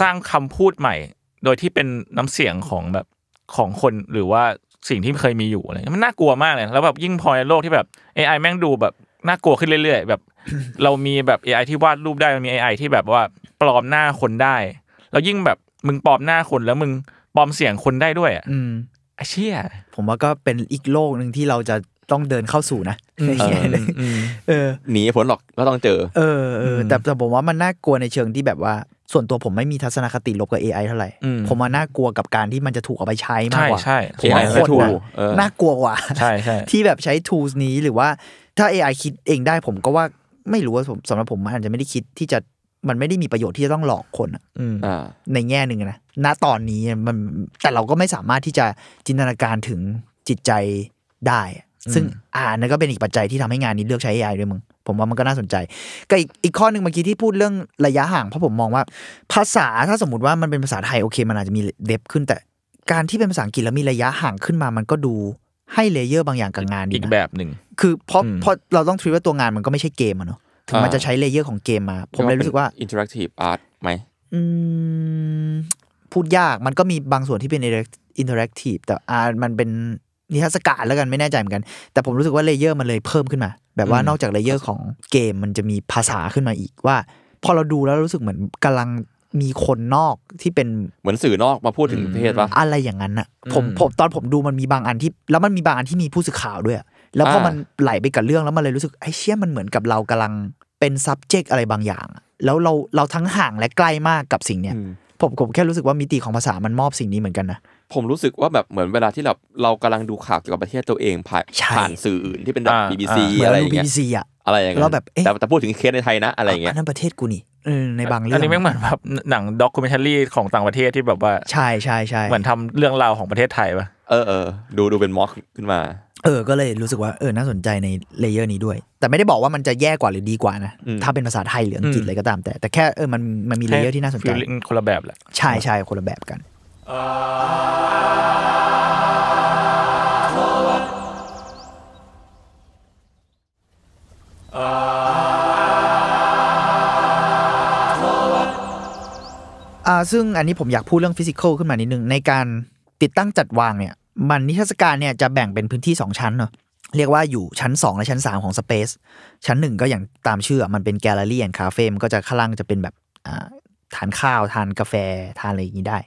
สร้างคำพูดใหม่ โดยที่เป็นน้ำเสียงของแบบของคนหรือว่าสิ่งที่เคยมีอยู่อะไรมันน่ากลัวมากเลยแล้วแบบยิ่งพอในโลกที่แบบ AI แม่งดูแบบน่ากลัวขึ้นเรื่อย ๆ แบบเรามีแบบ AI ที่วาดรูปได้มี AI ที่แบบว่าปลอมหน้าคนได้ แล้วยิ่งแบบมึงปลอมหน้าคนแล้วมึงปลอมเสียงคนได้ด้วยอ่ะอืมอเชี่ยผมว่าก็เป็นอีกโลกหนึ่งที่เราจะต้องเดินเข้าสู่นะเงยออหนีผลหรอกก็ต้องเจอเออเออแต่แต่ผมว่ามันน่ากลัวในเชิงที่แบบว่า ส่วนตัวผมไม่มีทัศนคติลบกับ AI เท่าไหร่ผมว่าน่ากลัวกับการที่มันจะถูกเอาไปใช้มากกว่าใช่ผมว่าคนน่ากลัวกว่าใช่ใช่ที่แบบใช้ tools นี้หรือว่าถ้า AI คิดเองได้ผมก็ว่าไม่รู้ว่าผมสำหรับผมมันอาจจะไม่ได้คิดที่จะมันไม่ได้มีประโยชน์ที่จะต้องหลอกคนในแง่หนึ่งนะณตอนนี้มันแต่เราก็ไม่สามารถที่จะจินตนาการถึงจิตใจได้ซึ่งอ่านั่นก็เป็นอีกปัจจัยที่ทำให้งานนี้เลือกใช้ AI ด้วยมึงผมว่ามันก็น่าสนใจกับอีกข้อหนึ่งเมื่อกี้ที่พูดเรื่องระยะห่าง เพราะผมมองว่าภาษาถ้าสมมติว่ามันเป็นภาษาไทยโอเค มันอาจจะมีเด็บขึ้น แต่การที่เป็นภาษาอังกฤษแล้วมีระยะห่างขึ้นมามันก็ดูให้เลเยอร์บางอย่างกับงานอีกแบบหนึ่งคือเพราะเพราะเราต้องทีว่าตัวงานมันก็ไม่ใช่เกมอะเนาะถึงมันจะใช้เลเยอร์ของเกมมา ผมเลยรู้สึกว่าอินเอร์แอคทีฟอาร์ตไหมพูดยากมันก็มีบางส่วนที่เป็นเทอร์แอคทีฟแต่อาร์มันเป็นนิทรรศการแล้วกันไม่แน่ใจเหมือนกัน แต่ผมรู้สึกว่าเลเยอร์มันเลยเพิ่มขึ้นมาแบบว่านอกจากเลเยอร์ของเกมมันจะมีภาษาขึ้นมาอีกว่า พอเราดูแล้วรู้สึกเหมือนกำลังมีคนนอกที่เป็นเหมือนสื่อนอกมาพูดถึงประเทศปะอะไรอย่างนั้นอะผมผมตอนผมดูมันมีบางอันที่แล้วมันมีบางอันที่มีผู้สื่อข่าวด้วยแล้วพอมันไหลไปกับเรื่องแล้วมันเลยรู้สึกไอ้เชี่ยมันเหมือนกับเรากำลังเป็น subject อะไรบางอย่างแล้วเราเราทั้งห่างและใกล้มากกับสิ่งเนี้ยผมผมแค่รู้สึกว่ามิติของภาษามันมอบสิ่งนี้เหมือนกันนะผมรู้สึกว่าแบบเหมือนเวลาที่เราเรากำลังดูข่าวเกี่ยวกับประเทศตัวเองผ่านผ่านสื่ออื่นที่เป็นแบบอ BBC อะไรอย่างีเงี้บียซีอะไรอย่างเงี้ยเราแบบเอแต่แต่พูดถึงเคสในไทยนะ อะไรอย่างเงี้อัยนนั้นประเทศกูนี่ในบางเรื่องอันนี้ไม่เหมือนแบบหนังด็อกคิวเมนทัรี่ของต่างประเทศที่แบบว่าใช่ใช่ใช่เหมือนทำเรื่องราวของประเทศไทยปะเออเออดูดูเป็นม็อกขึ้นมา เออก็เลยรู้สึกว่าเออ น่าสนใจในเลเยอร์นี้ด้วย แต่ไม่ได้บอกว่ามันจะแย่กว่าหรือดีกว่านะถ้าเป็นภาษาไทยหรืออังกฤษอะไรก็ตาม แต่แต่แค่เออมันมันมีเลเยอร์ที่น่าสนใจคนละแบบแหละใช่ใช่คนละแบบกันอ่า ซึ่งอันนี้ผมอยากพูดเรื่องฟิสิกอลขึ้นมานิดนึง ในการติดตั้งจัดวางเนี่ยมันนิทรรศการเนี่ย จะแบ่งเป็นพื้นที่ 2 ชั้นเนาะเรียกว่าอยู่ชั้น 2 และชั้น 3 ของสเปซชั้น 1 ก็อย่างตามชื่อมันเป็นแกลเลอรี่แอนคาเฟ่มันก็จะข้างล่างจะเป็นแบบฐาทานข้าวทานกาแฟ ทานอะไรอย่างนี้ได้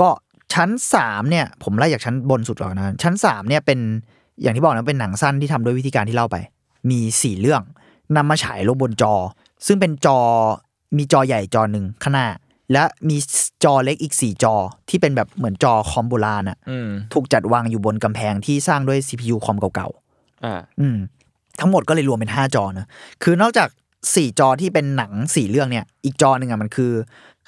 ก็ชั้น 3 เนี่ยผมไล่จากชั้นบนสุดก่อนนะชั้น 3 เนี่ยเป็นอย่างที่บอกนะเป็นหนังสั้นที่ทำด้วยวิธีการที่เล่าไป มี 4เรื่อง นำมาฉายลงบนจอ ซึ่งเป็นจอมีจอใหญ่จอหนึ่งข้างหน้าและมีจอเล็กอีก 4 จอ ที่เป็นแบบเหมือนจอคอมโบราณอะถูกจัดวางอยู่บนกำแพงที่สร้างด้วย CPU คอมเก่าๆอืมทั้งหมดก็เลยรวมเป็น5จอนะคือนอกจาก 4 จอที่เป็นหนัง4เรื่องเนี่ยอีกจอหนึ่งอะมันคือ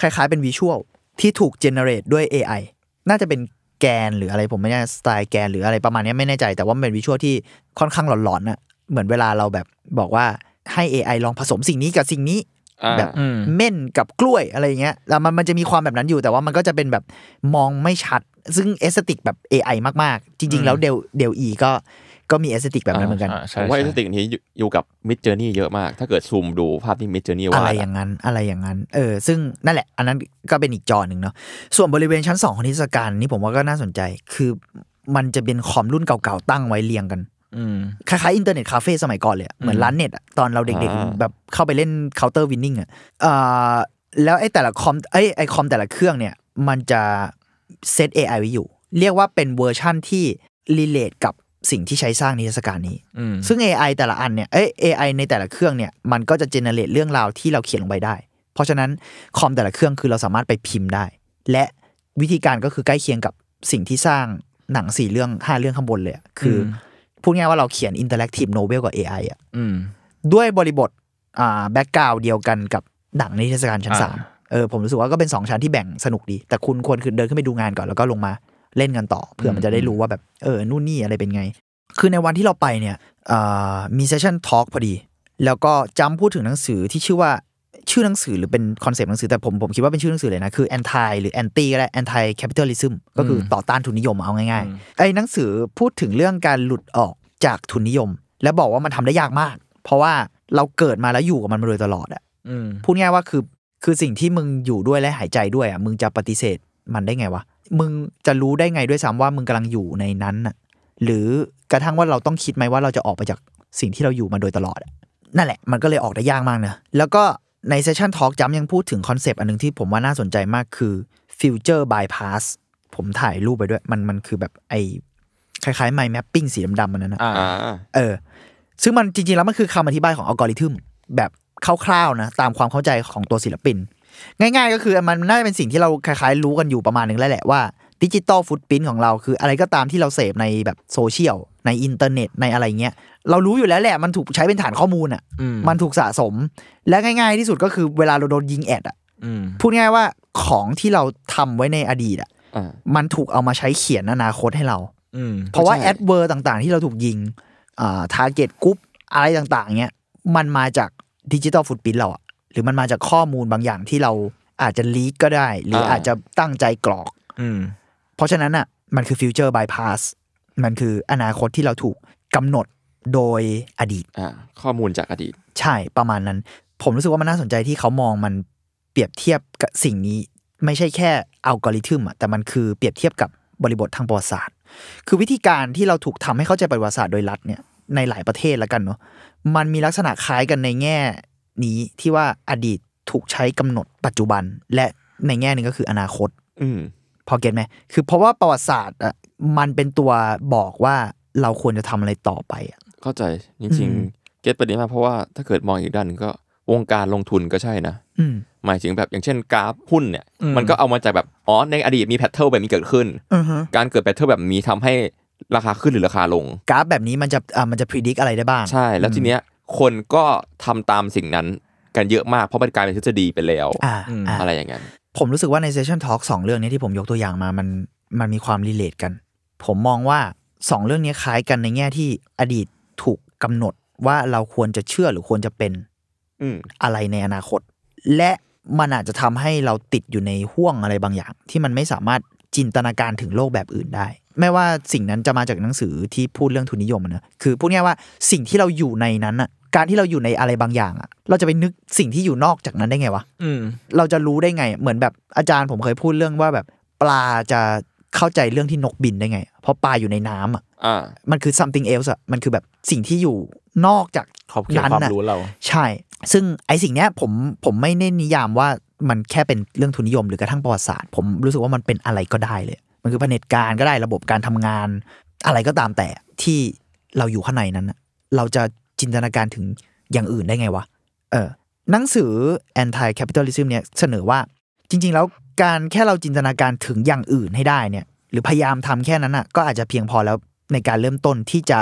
คล้ายๆเป็นวิชวลที่ถูกเจเนเรตด้วย AI น่าจะเป็นแกนหรืออะไรผมไม่แน่สไตล์แกนหรืออะไรประมาณนี้ไม่แน่ใจ แต่ว่าเป็นวิชวลที่ค่อนข้างหลอนๆน่ะ เหมือนเวลาเราแบบบอกว่าให้ AI ลองผสมสิ่งนี้กับสิ่งนี้ แบบ เม่นกับกล้วยอะไรเงี้ย แล้วมันมันจะมีความแบบนั้นอยู่แต่ว่ามันก็จะเป็นแบบมองไม่ชัด ซึ่งเอสติกแบบ AI มากๆจริง ๆแล้วเดลเดลอีก็ก็มีเอสติกแบบนั้นเหมือนกันเพว่าเอสติกนี้อยู่กับมิดเจอร์นี่เยอะมาก ถ้าเกิดซูมดูภาพที่มิดเจอร์นี่วาดอะไรอย่างนั้น อะไรอย่างนั้น เออ ซึ่งนั่นแหละ อันนั้นก็เป็นอีกจอหนึ่งเนาะ ส่วนบริเวณชั้นสองของนิทรรศการนี่ผมว่าก็น่าสนใจ คือมันจะเป็นคอมรุ่นเก่าๆ ตั้งไว้เรียงกันคล้ายๆอินเทอร์เน็ตคาเฟ่สมัยก่อนเลย เหมือนร้านเน็ตตอนเราเด็กๆแบบเข้าไปเล่นเคาน์เตอร์วินนิ่งอ่ะแล้วไอ้แต่ละคอมไอ้ไอคอมแต่ละเครื่องเนี่ย มันจะเซต AI ไว้อยู่ เรียกว่าเป็นเวอร์ชั่นที่รีเลทกับสิ่งที่ใช้สร้างนิทรรศการนี้ ซึ่ง AI แต่ละอันเนี่ย เอ้ย AI ในแต่ละเครื่องเนี่ย มันก็จะเจเนเรตเรื่องราวที่เราเขียนลงไปได้ เพราะฉะนั้นคอมแต่ละเครื่องคือเราสามารถไปพิมพ์ได้ และวิธีการก็คือใกล้เคียงกับสิ่งที่สร้างหนังสี่เรื่องห้าเรื่องข้างบนเลย คือพูดง่ายว่าเราเขียนอินเตอร์แอคทีฟโนเวลกับ AI อ่ะด้วยบริบทอ่าแบ็กกราวเดียวกันกับหนังนิทรรศการชั้นสามเออผมรู้สึกว่าก็เป็นสองชั้นที่แบ่งสนุกดี แต่คุณควรคือเดินขึ้นไปดูงานก่อนแล้วก็ลงมาเล่นกันต่อเผื่อมันจะได้รู้ว่าแบบเออนู่นนี่อะไรเป็นไง คือในวันที่เราไปเนี่ยมีเซสชั่นทอล์กพอดี แล้วก็จำพูดถึงหนังสือที่ชื่อว่าชื่อหนังสือหรือเป็นคอนเซปต์หนังสือ แต่ผมผมคิดว่าเป็นชื่อหนังสือเลยนะ คือ anti หรือ anti ก็ได้ anti capitalism ก็คือต่อต้านทุนนิยมเอาง่ายๆไอ้หนังสือพูดถึงเรื่องการหลุดออกจากทุนนิยม แล้วบอกว่ามันทำได้ยากมาก เพราะว่าเราเกิดมาแล้วอยู่กับมันมาโดยตลอดอ่ะพูดง่ายว่าคือคือสิ่งที่มึงอยู่ด้วยและหายใจด้วยอ่ะมึงจะปฏิเสธมันได้ไงวะมึงจะรู้ได้ไงด้วยซ้ำว่ามึงกำลังอยู่ในนั้นน่ะหรือกระทั่งว่าเราต้องคิดไหมว่าเราจะออกไปจากสิ่งที่เราอยู่มาโดยตลอด นั่นแหละมันก็เลยออกได้ยากมากนะแล้วก็ในเซสชันทอล์กจ้ำยังพูดถึงคอนเซปต์อันนึงที่ผมว่าน่าสนใจมากคือฟิวเจอร์บายพาสผมถ่ายรูปไปด้วยมันมันคือแบบไอคล้ายๆไม n d แมปปิ้งสีดำๆมันนั้นนะเออ ซึ่งมันจริงๆแล้วมันคือคำอธิบายของอัลกอริทึมแบบคร่าวๆนะตามความเข้าใจของตัวศิลปินง่าย ๆก็คือมันน่าจะเป็นสิ่งที่เราคล้ายๆ รู้กันอยู่ประมาณนึงแล้วแหละว่าดิจิตอลฟุตปิ้นของเราคือ อะไรก็ตามที่เราเสพในแบบโซเชียลในอินเทอร์เน็ตในอะไรเงี้ยเรารู้อยู่แล้วแหละมันถูกใช้เป็นฐานข้อมูลอ่ะมันถูกสะสม และง่ายๆที่สุดก็คือเวลาเราโดนยิงแอดอ่ะพูดง่ายว่าของที่เราทำไว้ในอดีตอ่ะมันถูกเอามาใช้เขียนอนาคตให้เราเพราะว่าแอดเวอร์ต่างๆ ที่เราถูกยิงอ่าทาร์เก็ตกรุ๊ปอะไรต่างๆเนี้ยมันมาจากดิจิตอลฟุตปิ้นเราอ่ะหรือมันมาจากข้อมูลบางอย่างที่เราอาจจะลีกก็ได้ หรืออาจจะตั้งใจกรอกอืมเพราะฉะนั้นอ่ะมันคือฟิวเจอร์บายพาสมันคืออนาคตที่เราถูกกำหนดโดยอดีตอ่าข้อมูลจากอดีต ใช่ประมาณนั้น ผมรู้สึกว่ามันน่าสนใจที่เขามองมันเปรียบเทียบกับสิ่งนี้ ไม่ใช่แค่อัลกอริทึมอ่ะแต่มันคือเปรียบเทียบกับบริบททางประวัติศาสตร์ คือวิธีการที่เราถูกทำให้เข้าใจประวัติศาสตร์โดยรัฐเนี่ยในหลายประเทศแล้วกันเนาะมันมีลักษณะคล้ายกันในแง่นี้ที่ว่าอดีตถูกใช้กำหนดปัจจุบันและในแง่หนึ่งก็คืออนาคตอืพอเก็ตไหมคือเพราะว่าประวัติศาสตร์อ่ะมันเป็นตัวบอกว่าเราควรจะทำอะไรต่อไปอ่ะเข้าใจจริงๆเก็ตประเด็นมากเพราะว่าถ้าเกิดมองอีกด้านนึงก็วงการลงทุนก็ใช่นะหมายถึงแบบอย่างเช่นกราฟหุ้นเนี่ยมันก็เอามาจากแบบ อ๋อ ในอดีตมีแพทเทิร์นแบบนี้เกิดขึ้น การเกิดแพทเทิร์นแบบนี้ทำให้ราคาขึ้นหรือราคาลงกราฟแบบนี้มันจะอ่ามันจะพิจิตรอะไรได้บ้าง ใช่ แล้วทีเนี้ยคนก็ทำตามสิ่งนั้นกันเยอะมากเพราะมันกลายเป็นทฤษฎีไปแล้วอะไรอย่างนั้นผมรู้สึกว่าในเซสชั่นทอล์กสองเรื่องนี้ที่ผมยกตัวอย่างมามันมันมีความรีเลทกัน ผมมองว่า 2 เรื่องนี้คล้ายกันในแง่ที่อดีตถูกกำหนดว่าเราควรจะเชื่อหรือควรจะเป็นอะไรในอนาคต และมันอาจจะทำให้เราติดอยู่ในห่วงอะไรบางอย่าง ที่มันไม่สามารถจินตนาการถึงโลกแบบอื่นได้ไม่ว่าสิ่งนั้นจะมาจากหนังสือที่พูดเรื่องทุนนิยมนะคือพูดง่ายว่าสิ่งที่เราอยู่ในนั้นอะการที่เราอยู่ในอะไรบางอย่างอะเราจะไปนึกสิ่งที่อยู่นอกจากนั้นได้ไงวะ เราจะรู้ได้ไง เหมือนแบบอาจารย์ผมเคยพูดเรื่องว่าแบบปลาจะเข้าใจเรื่องที่นกบินได้ไง เพราะปลาอยู่ในน้ำอ่ะมันคือ something else อ่ะมันคือแบบสิ่งที่อยู่นอกจากขอบเขตความรู้เรา ใช่ ซึ่งไอสิ่งเนี้ยผมผมไม่เน้นนิยามว่ามันแค่เป็นเรื่องทุนนิยมหรือกระทั่งประวัติศาสตร์ ผมรู้สึกว่ามันเป็นอะไรก็ได้เลยมันคือแผนการก็ได้ระบบการทำงาน อะไรก็ตามแต่ที่เราอยู่ข้างในนั้นเราจะจินตนาการถึงอย่างอื่นได้ไงวะ เออหนังสือ anti capitalism เนี่ย เสนอว่าจริง ๆ แล้วการแค่เราจินตนาการถึงอย่างอื่นให้ได้เนี่ยหรือพยายามทำแค่นั้นอ่ะก็อาจจะเพียงพอแล้วในการเริ่มต้นที่จะ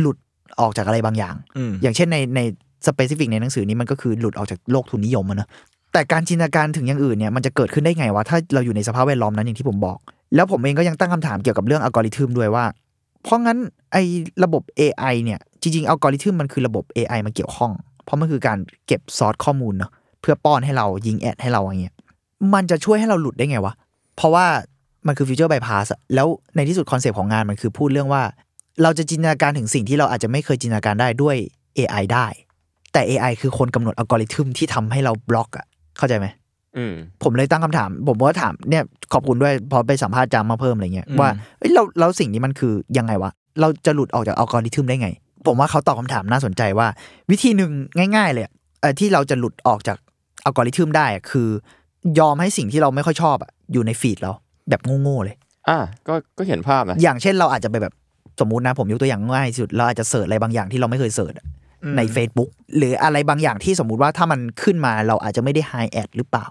หลุดออกจากอะไรบางอย่าง อย่างเช่นในในสเปซิฟิกในหนังสือนี้มันก็คือหลุดออกจากโลกทุนนิยมอะนะแต่การจินตนาการถึงอย่างอื่นเนี่ยมันจะเกิดขึ้นได้ไงวะถ้าเราอยู่ในสภาพแวดล้อมนั้นอย่างที่ผมบอกแล้วผมเองก็ยังตั้งคำถามเกี่ยวกับเรื่องอัลกอริทึมด้วยว่า เพราะงั้นไอ้ระบบ AI เนี่ย จริงๆอัลกอริทึมมันคือระบบ AI มาเกี่ยวข้อง เพราะมันคือการเก็บซอสข้อมูลเนาะเพื่อป้อนให้เรายิงแอด ให้เราอย่างเงี้ย มันจะช่วยให้เราหลุดได้ไงวะ เพราะว่ามันคือฟิวเจอร์ไบพาสแล้วในที่สุดคอนเซปต์ของงานมันคือพูดเรื่องว่า เราจะจินตนาการถึงสิ่งที่เราอาจจะไม่เคยจินตนาการได้ด้วย AI ได้ แต่ AI คือคนกำหนดอัลกอริทึมที่ทำให้เราบล็อกอะเข้าใจไหมผมเลยตั้งคำถาม ผมว่าถามเนี่ยขอบคุณด้วยพอไปสัมภาษณ์จามาเพิ่มอะไรเงี้ย ว่าเราเราสิ่งนี้มันคือยังไงวะ เราจะหลุดออกจากอัลกอริทึมได้ไง ผมว่าเขาตอบคาถามน่าสนใจว่า วิธีหนึ่งง่ายๆเลย ที่เราจะหลุดออกจากอัลกอริทึมได้คือ ยอมให้สิ่งที่เราไม่ค่อยชอบอยู่ในฟีดเราแบบโง่ๆเลย อ่าก็ก็เห็นภาพนะอย่างเช่นเราอาจจะไปแบบสมมุตินะผมยกตัวอย่างง่ายสุดเราอาจจะเสิร์ชอะไรบางอย่างที่เราไม่เคยเสิร์ชใน Facebook หรืออะไรบางอย่างที่สมมุติว่าถ้ามันขึ้นมาเราอาจจะไม่ได้ไฮแอดหรือเปล่า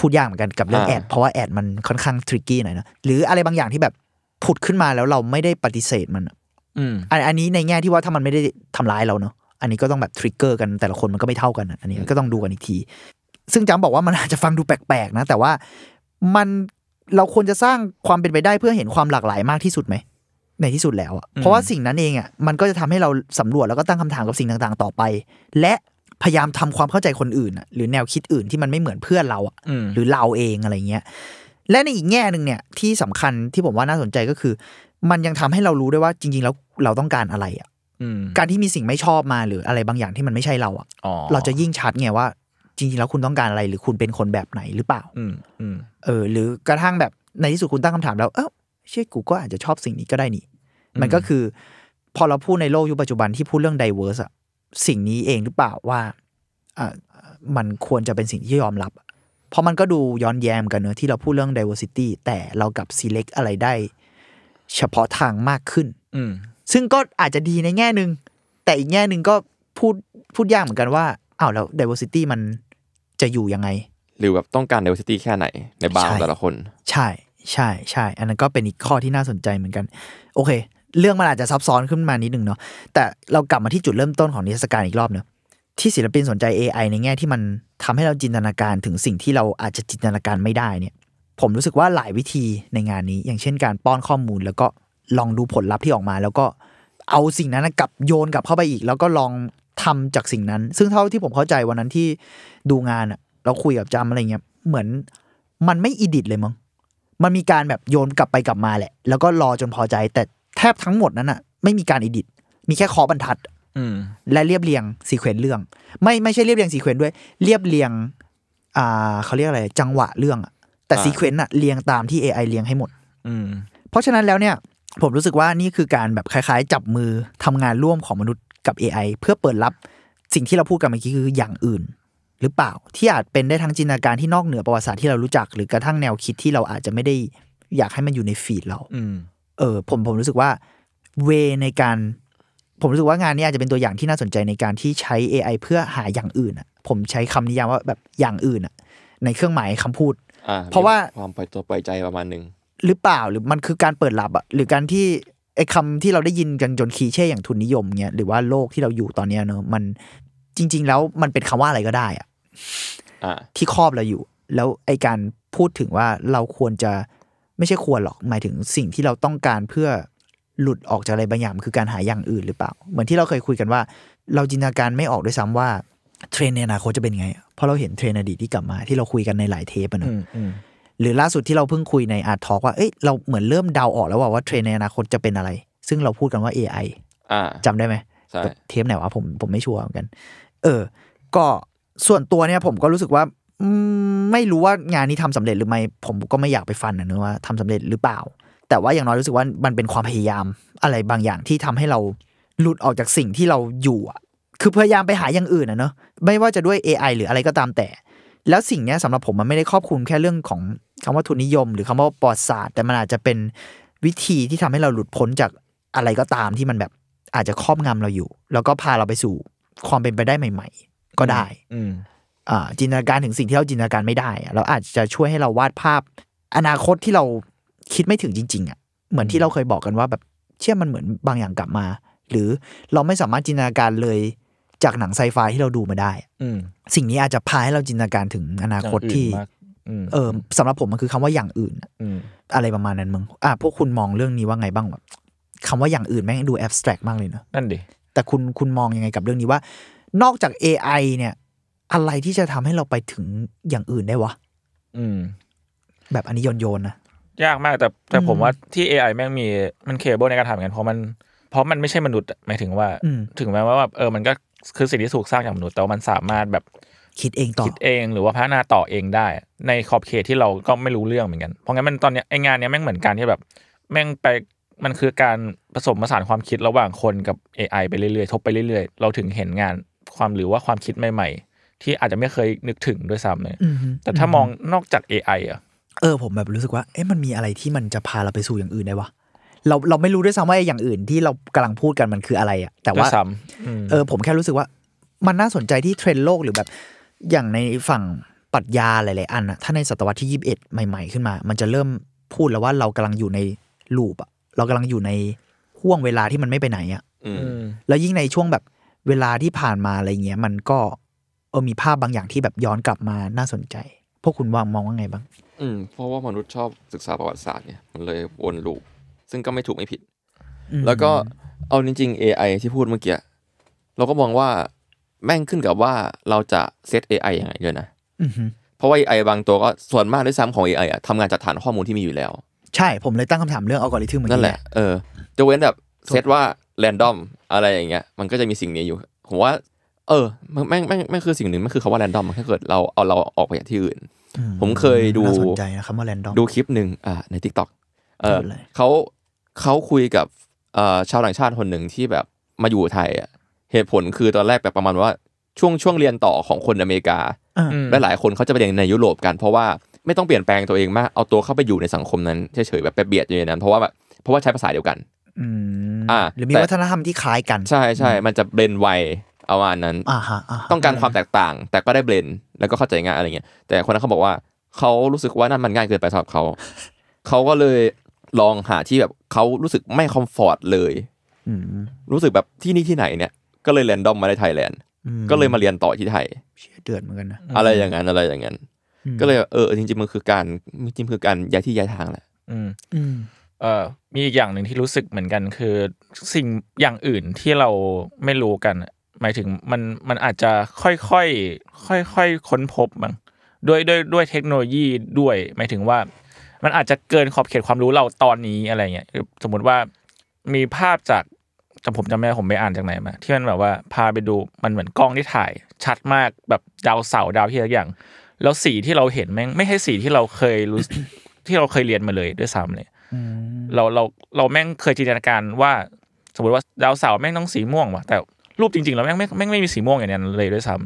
พูดยากเหมือนกันกับเรื่องแอดเพราะว่าแอด มันค่อนข้างทริกกี้หน่อยนะหรืออะไรบางอย่างที่แบบผุดขึ้นมาแล้วเราไม่ได้ปฏิเสธมันอันอันนี้ในแง่ที่ว่าถ้ามันไม่ได้ทำร้ายเราเนาะอันนี้ก็ต้องแบบทริกเกอร์กันแต่ละคนมันก็ไม่เท่ากันอันนี้ก็ต้องดูกันอีกที ซึ่งจำบอกว่ามันอาจจะฟังดูแปลกๆ นะ แต่ว่ามันเราควรจะสร้างความเป็นไปได้เพื่อเห็นความหลากหลายมากที่สุดไหมในที่สุดแล้วเพราะว่าสิ่งนั้นเองอ่ะมันก็จะทำให้เราสำรวจแล้วก็ตั้งคำถามกับสิ่งต่าง ๆ ต่อไป และพยายามทำความเข้าใจคนอื่นหรือแนวคิดอื่นที่มันไม่เหมือนเพื่อนเราอ่ะหรือ เราเองอะไรเงี้ยและในอีกแง่หนึ่งเนี่ยที่สำคัญที่ผมว่าน่าสนใจก็คือ มันยังทำให้เรารู้ได้ว่าจริงๆแล้วเราต้องการอะไรอ่ะการที่มีสิ่งไม่ชอบมาหรืออะไรบางอย่างที่มันไม่ใช่เราอ่ะเราจะยิ่งชัดไงว่าจริงๆแล้วคุณต้องการอะไรหรือคุณเป็นคนแบบไหนหรือเปล่าเออ หรือกระทั่งแบบในที่สุดคุณตั้งคำถามแล้ว เออเชื่อกูก็อาจจะชอบสิ่งนี้ก็ได้นี่มันก็คือ พอเราพูดในโลกยุคปัจจุบันที่พูดเรื่อง diverse อ่ะสิ่งนี้เองหรือเปล่าว่ามันควรจะเป็นสิ่งที่ยอมรับ เพราะมันก็ดูย้อนแย้มกันเนอะที่เราพูดเรื่อง diversity แต่เรากับ select อะไรได้ เฉพาะทางมากขึ้นซึ่งก็อาจจะดีในแง่หนึ่งแต่อีกแง่หนึ่งก็พูดพูดยากเหมือนกันว่า อ้าวแล้ว diversity มันจะอยู่ยังไง หรือแบบต้องการ diversity แค่ไหนในบางแต่ละคน ใช่ ใช่ ใช่ อันนั้นก็เป็นอีกข้อที่น่าสนใจเหมือนกัน โอเคเรื่องมันอาจจะซับซ้อนขึ้นมานิดนึงเนาะ แต่เรากลับมาที่จุดเริ่มต้นของนิทรรศการอีกรอบเนาะ ที่ศิลปินสนใจ AI ในแง่ที่มันทำให้เราจินตนาการถึงสิ่งที่เราอาจจะจินตนาการไม่ได้เนี่ย ผมรู้สึกว่าหลายวิธีในงานนี้ อย่างเช่นการป้อนข้อมูลแล้วก็ลองดูผลลัพธ์ที่ออกมา แล้วก็เอาสิ่งนั้น กลับโยนกลับเข้าไปอีก แล้วก็ลองทำจากสิ่งนั้น ซึ่งเท่าที่ผมเข้าใจวันนั้นที่ดูงานอะเราคุยกับจำอะไรเงี้ย เหมือนมันไม่อิดิตเลยมั้ง มันมีการแบบโยนกลับไปกลับมาแหละ แล้วก็รอจนพอใจแต่แทบทั้งหมดนั้นอะไม่มีการอิดิตมีแค่ขอบรรทัดและเรียบเรียงซีเควนต์เรื่องไม่ไม่ใช่เรียบเรียงซีเควนต์ด้วยเรียบเรียง อ่าเขาเรียกอะไร จังหวะเรื่องอะแต่ซีเควนต์อะเรียงตามที่ AI เรียงให้หมด อืม เพราะฉะนั้นแล้วเนี่ยผมรู้สึกว่านี่คือการแบบคล้ายๆ จับมือทำงานร่วมของมนุษย์กับ AI เพื่อเปิดรับสิ่งที่เราพูดกันเมื่อกี้คืออย่างอื่น หรือเปล่าที่อาจเป็นได้ทั้งจินตนาการที่นอกเหนือประวัติศาสตร์ที่เรารู้จัก หรือกระทั่งแนวคิดที่เราอาจจะไม่ได้ อยากให้มันอยู่ในฟีดเราอืเออผมผมรู้สึกว่าเวในการ ผมรู้สึกว่างานนี้อาจจะเป็นตัวอย่างที่น่าสนใจในการที่ใช้ AI เพื่อหาอย่างอื่นอ่ะ ผมใช้คำนิยามว่าแบบอย่างอื่นอ่ะ ในเครื่องหมายคำพูดเพราะว่าความปล่อยตัวปล่อยใจประมาณหนึ่งหรือเปล่าหรือมันคือการเปิดรับอ่ะหรือการที่ไอ้คำที่เราได้ยินกันจนคีเช่อย่างทุนนิยมเนี่ยหรือว่าโลกที่เราอยู่ตอนเนี้ยเนอะมันจริง ๆ แล้วมันเป็นคำว่าอะไรก็ได้อ่ะที่ครอบเราอยู่ แล้วไอ้การพูดถึงว่าเราควรจะไม่ใช่ควรหรอก หมายถึงสิ่งที่เราต้องการเพื่อหลุดออกจากอะไรบางอย่างคือการหาอย่างอื่นหรือเปล่า เหมือนที่เราเคยคุยกันว่า เราจินตนาการไม่ออกด้วยซ้ำว่า เทรนในอนาคตจะเป็นไง เพราะเราเห็นเทรนอดีตที่กลับมาที่เราคุยกันในหลายเทปนะหรือล่าสุดที่เราเพิ่งคุยในอาร์ทอกว่า เอ้ยเราเหมือนเริ่มเดาออกแล้วว่าว่าเทรนในอนาคตจะเป็นอะไร ซึ่งเราพูดกันว่า AI จำได้ไหมเทปไหนวะผมผมไม่ชัวร์เหมือนกัน เออ ก็ส่วนตัวเนี่ยผมก็รู้สึกว่าไม่รู้ว่างานนี้ทำสำเร็จหรือไม่ผมก็ไม่อยากไปฟันนะว่าทำสำเร็จหรือเปล่า แต่ว่าอย่างน้อยรู้สึกว่ามันเป็นความพยายามอะไรบางอย่างที่ทำให้เราหลุดออกจากสิ่งที่เราอยู่อ่ะ คือพยายามไปหาอย่างอื่นนะเนาะไม่ว่าจะด้วย AI หรืออะไรก็ตามแต่ แล้วสิ่งนี้สำหรับผมมันไม่ได้ครอบคลุมแค่เรื่องของคำว่าทุนนิยม หรือคำว่าปอดศาสตร์แต่มันอาจจะเป็นวิธีที่ทำให้เราหลุดพ้นจากอะไรก็ตามที่มันแบบอาจจะครอบงำเราอยู่ แล้วก็พาเราไปสู่ความเป็นไปได้ใหม่ ๆ ก็ได้อืจินตนาการถึงสิ่งที่เราจินตนาการไม่ได้เราอาจจะช่วยให้เราวาดภาพ อนาคตที่เราคิดไม่ถึงจริงๆ อ่ะ เหมือนที่เราเคยบอกกันว่าแบบเชื่อมันเหมือนบางอย่างกลับมา หรือเราไม่สามารถจินตนาการเลยจากหนังไซไฟที่เราดูมาได้ อืสิ่งนี้อาจจะพาให้เราจินตนาการถึงอนาคตที่เออสำหรับผมมันคือคำว่าอย่างอื่นอะไรประมาณนั้นมึงอ่ะพวกคุณมองเรื่องนี้ว่าไงบ้างแบบคำว่าอย่างอื่นแม่งดูแอบสแตรกมากเลยเนอะนั่นดิ แต่คุณคุณมองยังไงกับเรื่องนี้ว่า นอกจาก AI เนี่ยอะไรที่จะทำให้เราไปถึงอย่างอื่นได้วะอืม แบบอันนี้โยนโยนนะยากมากแต่แต่ผมว่าที่ AI แม่งมีมันเคเบิลในการทำกัน เพราะมันเพราะมันไม่ใช่มนุษย์หมายถึงว่าถึงแม้ว่าแบบเออมันก็คือสิ่งที่ถูกสร้างจากมนุษย์แต่ว่ามันสามารถแบบคิดเองต่อคิดเองหรือว่าพัฒนาต่อเองได้ ในขอบเขตที่เราก็ไม่รู้เรื่องเหมือนกันเพราะงั้นมันตอนนี้ไองานนี้แม่งเหมือนการที่แบบแม่งไปมันคือการผสมผสานความคิดระหว่างคนกับ AI ไปเรื่อยๆ ทบไปเรื่อยๆเราถึงเห็นงานความหรือว่าความคิดใหม่ๆที่อาจจะไม่เคยนึกถึงด้วยซ้ำเลย แต่ถ้ามองนอกจาก AI อ่ะ เออผมแบบรู้สึกว่าเอ๊ะมันมีอะไรที่มันจะพาเราไปสู่อย่างอื่นได้วะ เราเราไม่รู้ด้วยซ้ำว่าอย่างอื่นที่เรากำลังพูดกันมันคืออะไรอ่ะ แต่ว่า เออผมแค่รู้สึกว่า มันน่าสนใจที่เทรนด์โลกหรือแบบ อย่างในฝั่งปรัชญาหลายๆอันอ่ะถ้าในศตวรรษที่ยีิบเอ็ดใหม่ๆขึ้นมา มันจะเริ่มพูดแล้วว่าเรากำลังอยู่ในลูปอ่ะเรากำลังอยู่ในห่วงเวลาที่มันไม่ไปไหนอ่ะแล้วยิ่งในช่วงแบบเวลาที่ผ่านมาอะไรเงี้ยมันก็เอมีภาพบางอย่างที่แบบย้อนกลับมาน่าสนใจ พวกคุณว่ามองว่าไงบ้าง อืม เพราะว่ามนุษย์ชอบศึกษาประวัติศาสตร์เนี่ยมันเลยวนลูป ซึ่งก็ไม่ถูกไม่ผิด แล้วก็เอาจริงๆ AI ที่พูดเมื่อกี้ เราก็มองว่าแม่งขึ้นกับว่าเราจะเซต AI ยังไงด้วยนะเพราะว่า AI บางตัวก็ส่วนมากด้วยซ้ำของ AI อะทำงานจากฐานข้อมูลที่มีอยู่แล้ว ใช่ผมเลยตั้งคำถามเรื่องอัลกอริทึมเหมือนกันนั่นแหละเออจะเว้นแบบเซตว่าแรนดอมอะไรอย่างเงี้ย มันก็จะมีสิ่งนี้อยู่ ผมว่าเออแม่งแม่งแม่งคือสิ่งหนึ่งแม่งคือคำว่าแรนดอมถ้าเกิดเราเอาเราออกไปจากที่อื่น ผมเคยดูสนใจนะคำว่าแรนดอมดูคลิปหนึ่งอ่าในทิกตอกเออเขาเขาคุยกับเอ่อชาวต่างชาติคนหนึ่งที่แบบมาอยู่ไทยอ่ะเหตุผลคือตอนแรกแบบประมาณว่าช่วงช่วงเรียนต่อของคนอเมริกาและหลายคนเขาจะไปเรียนในยุโรปกัน เพราะว่าไม่ต้องเปลี่ยนแปลงตัวเองมากเอาตัวเข้าไปอยู่ในสังคมนั้นเฉยๆแบบไปเบียดอยู่ในนั้นเพราะว่าแบบเพราะว่าใช้ภาษาเดียวกันอ่าหรือมีวัฒนธรรมที่คล้ายกันใช่ใช่มันจะเบรนไวเอาอันนั้นต้องการความแตกต่าง แต่ก็ได้เบลนแล้วก็เข้าใจง่ายอะไรเงี้ย แต่คนนั้นเขาบอกว่าเขารู้สึกว่านั่นมันง่ายเกินไปสำหรับเขาเขาก็เลยลองหาที่แบบเขารู้สึกไม่คอมฟอร์ตเลยรู้สึกแบบที่นี่ที่ไหนเนี่ยก็เลยแรนดอมมาได้ไทยแลนด์ก็เลยมาเรียนต่อที่ไทยเดือดเหมือนกันนะอะไรอย่างนั้นอะไรอย่างนั้น ก็เลยเออจริงๆมันคือการจริงๆคือการย้ายที่ย้ายทางแหละเออมีอีกอย่างหนึ่งที่รู้สึกเหมือนกัน คือสิ่งอย่างอื่นที่เราไม่รู้กันหมายถึงมันมันอาจจะค่อยๆค่อยๆค้นพบมั้งด้วยด้วยด้วยเทคโนโลยีด้วย หมายถึงว่า มันอาจจะเกินขอบเขตความรู้เราตอนนี้อะไรเงี้ยสมมติว่ามีภาพจากจำผมจำไม่ได้ผมไปอ่านจากไหนมาที่มันแบบว่าพาไปดูมันเหมือนกล้องที่ถ่าย ชัดมากแบบดาวเสาดาวที่อะไรอย่าง แล้วสีที่เราเห็นแม่งไม่ใช่สีที่เราเคยรู้ที่เราเคยเรียนมาเลยด้วยซ้ำเลยเราเราเราแม่งเคยจินตนาการว่าสมมติว่าดาวเสาแม่งต้องสีม่วงว่ะแต่รูปจริงๆแล้วแม่งไม่ไม่มีสีม่วงอย่างนั้นเลยด้วยซ้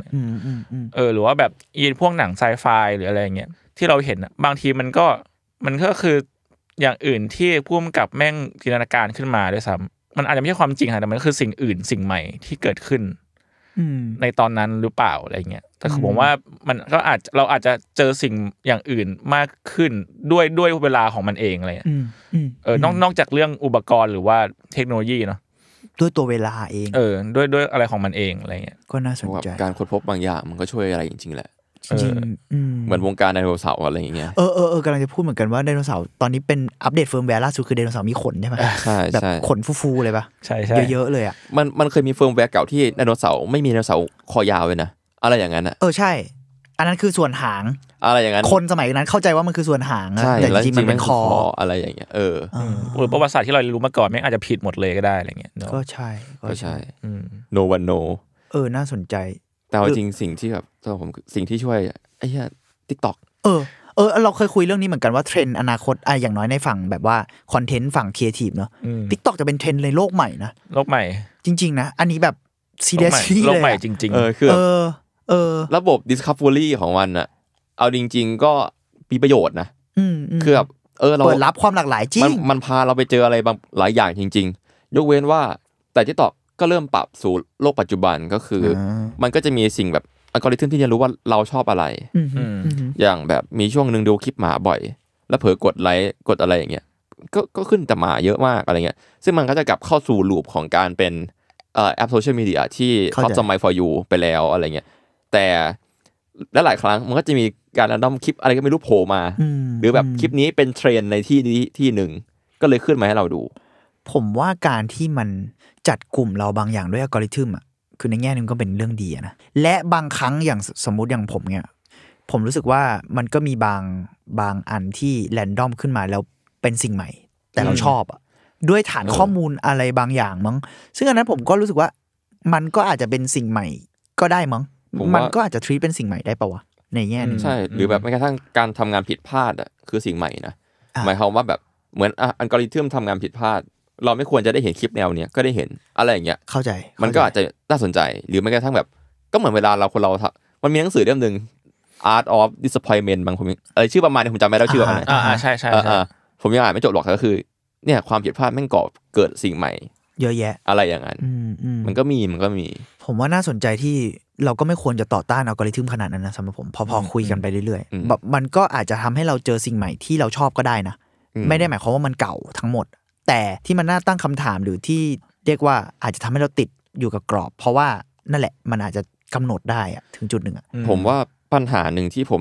ำเออ หรือว่าแบบอีนพวกหนังไซไฟหรืออะไรเงี้ยที่เราเห็น บางทีมันก็มันก็คืออย่างอื่นที่พุ่มกับแม่งจินตนาการขึ้นมาด้วยซ้ำมันอาจจะไม่ใช่ความจริงค่ะแต่มันคือสิ่งอื่นสิ่งใหม่ที่เกิดขึ้นในตอนนั้นหรือเปล่าอะไรเงี้ยแต่ผมว่ามันก็อาจเราอาจจะเจอสิ่งอย่างอื่นมากขึ้นด้วยด้วยเวลาของมันเองอะไรเออเออนอกจากเรื่องอุปกรณ์หรือว่าเทคโนโลยีเนาะด้วยตัวเวลาเอง เออ ด้วย ด้วย อะไร ของ มัน เอง อะไร เงี้ย ก็น่า สนใจการ ค้น พบ บาง อย่าง มัน ก็ ช่วย อะไร จริงๆแหละจริงเหมือน วงการไดโนเสาร์อะไรอย่างเงี้ย เออเออเออกำลัง จะ พูด เหมือนกัน ว่าไดโนเสาร์ตอนนี้ เป็น อัปเดต เฟิร์มแวร์ ล่าสุด คือไดโนเสาร์มี ขน ใช่ไหมใช่แบบขนฟูๆเลยปะใช่ใช่เยอะๆเลยอ่ะมัน มันเคย มี เฟิร์มแวร์ เก่า ที่ไดโนเสาร์ไม่มีไดโนเสาร์คอยาว เลยนะ อะไรอย่างนั้นอ่ะเออ ใช่อันนั้นคือส่วนหางอะไรอย่างนั้นคนสมัยนั้นเข้าใจว่ามันคือส่วนหางใช่แต่จริงมันเป็นคออะไรอย่างเงี้ยเออหรือประวัติศาสตร์ที่เรารู้มาก่อน แม่อาจจะผิดหมดเลยก็ได้อะไรเงี้ยก็ใช่ก็ใช่ no one know เออ น่าสนใจ แต่จริงสิ่งที่แบบสำหรับผมสิ่งที่ช่วย ไอ้เนี่ยทิกตอกเออเออ เราเคยคุยเรื่องนี้เหมือนกันว่าเทรนอนาคตไอ้อย่างน้อยในฝั่งแบบว่าคอนเทนต์ฝั่งครีเอทีฟเนาะทิกตอกจะเป็นเทรนในโลกใหม่นะโลกใหม่จริงๆนะอันนี้แบบซีเรียสเลยโลกใหม่จริง ๆ เออคือเออระบบ discovery ของมันอะเอาจริงๆ ก็มีประโยชน์นะคือแบบเออเราเปิดรับความหลากหลายจริงมันพาเราไปเจออะไรบางหลายอย่างจริงๆ ยกเว้นว่าแต่ที่ตอกก็เริ่มปรับสู่โลกปัจจุบันก็คือ มันก็จะมีสิ่งแบบอัลกอริทึมที่จะรู้ว่าเราชอบอะไร อย่างแบบมีช่วงหนึ่งดูคลิปหมาบ่อย แล้วเผลอกดไลค์ กดอะไรอย่างเงี้ยก็ก็ขึ้นแต่หมาเยอะมากอะไรเงี้ยซึ่งมันก็จะกลับเข้าสู่ลูปของการเป็นแอปโซเชียลมีเดียที่เขาจะไมฟอร์ยูไปแล้วอะไรเงี้ยแต่และหลายครั้งมันก็จะมีการรนดอมคลิปอะไรก็ไม่รู้โผล่มาหรือแบบคลิปนี้เป็นเทรนในที่นี้ที่หนึ่งก็เลยขึ้นมาให้เราดู ผมว่าการที่มันจัดกลุ่มเราบางอย่างด้วยอัลกอริทึมอ่ะคือในแง่นึงก็เป็นเรื่องดีนะและบางครั้งอย่างสมมุติอย่างผมเนี่ย ผมรู้สึกว่ามันก็มีบางบางอันที่แรนดอมขึ้นมาแล้วเป็นสิ่งใหม่ แต่เราชอบอ่ะด้วยฐานข้อมูลอะไรบางอย่างมั้งซึ่งอันนั้นผมก็รู้สึกว่า มันก็อาจจะเป็นสิ่งใหม่ก็ได้มั้งมันก็อาจจะทรีตเป็นสิ่งใหม่ได้ปะวะ ในแง่นึงใช่ หรือแบบแม้กระทั่งการทำงานผิดพลาดอ่ะคือสิ่งใหม่นะ หมายความว่าแบบเหมือนอัลกอริทึมทำงานผิดพลาด เราไม่ควรจะได้เห็นคลิปแนวเนี้ยก็ได้เห็นอะไรอย่างเงี้ย เข้าใจมันก็อาจจะน่าสนใจหรือแม้กระทั่งแบบก็เหมือนเวลาเราคนเรา มันมีหนังสือเล่มหนึ่ง Art of Disappointment บางคนเออชื่อประมาณนี้ผมจำไม่ได้ชื่ออะไรอ่าใช่ใช่ผมยังอ่านไม่จบหรอกก็คือเนี่ยความผิดพลาดแม่งก่อเกิดสิ่งใหม่เยอะแยะอะไรอย่างนั้นมันก็มีมันก็มี ผมว่าน่าสนใจที่เราก็ไม่ควรจะต่อต้านอัลกอริทึมขนาดนั้นนะสำหรับผม พอๆคุยกันไปเรื่อยๆแบบมันก็อาจจะทำให้เราเจอสิ่งใหม่ที่เราชอบก็ได้นะไม่ได้หมายความว่ามันเก่าทั้งหมด แต่ที่มันน่าตั้งคำถามหรือที่เรียกว่าอาจจะทำให้เราติดอยู่กับกรอบ เพราะว่านั่นแหละมันอาจจะกำหนดได้อะถึงจุดหนึ่งผมว่าปัญหาหนึ่งที่ผม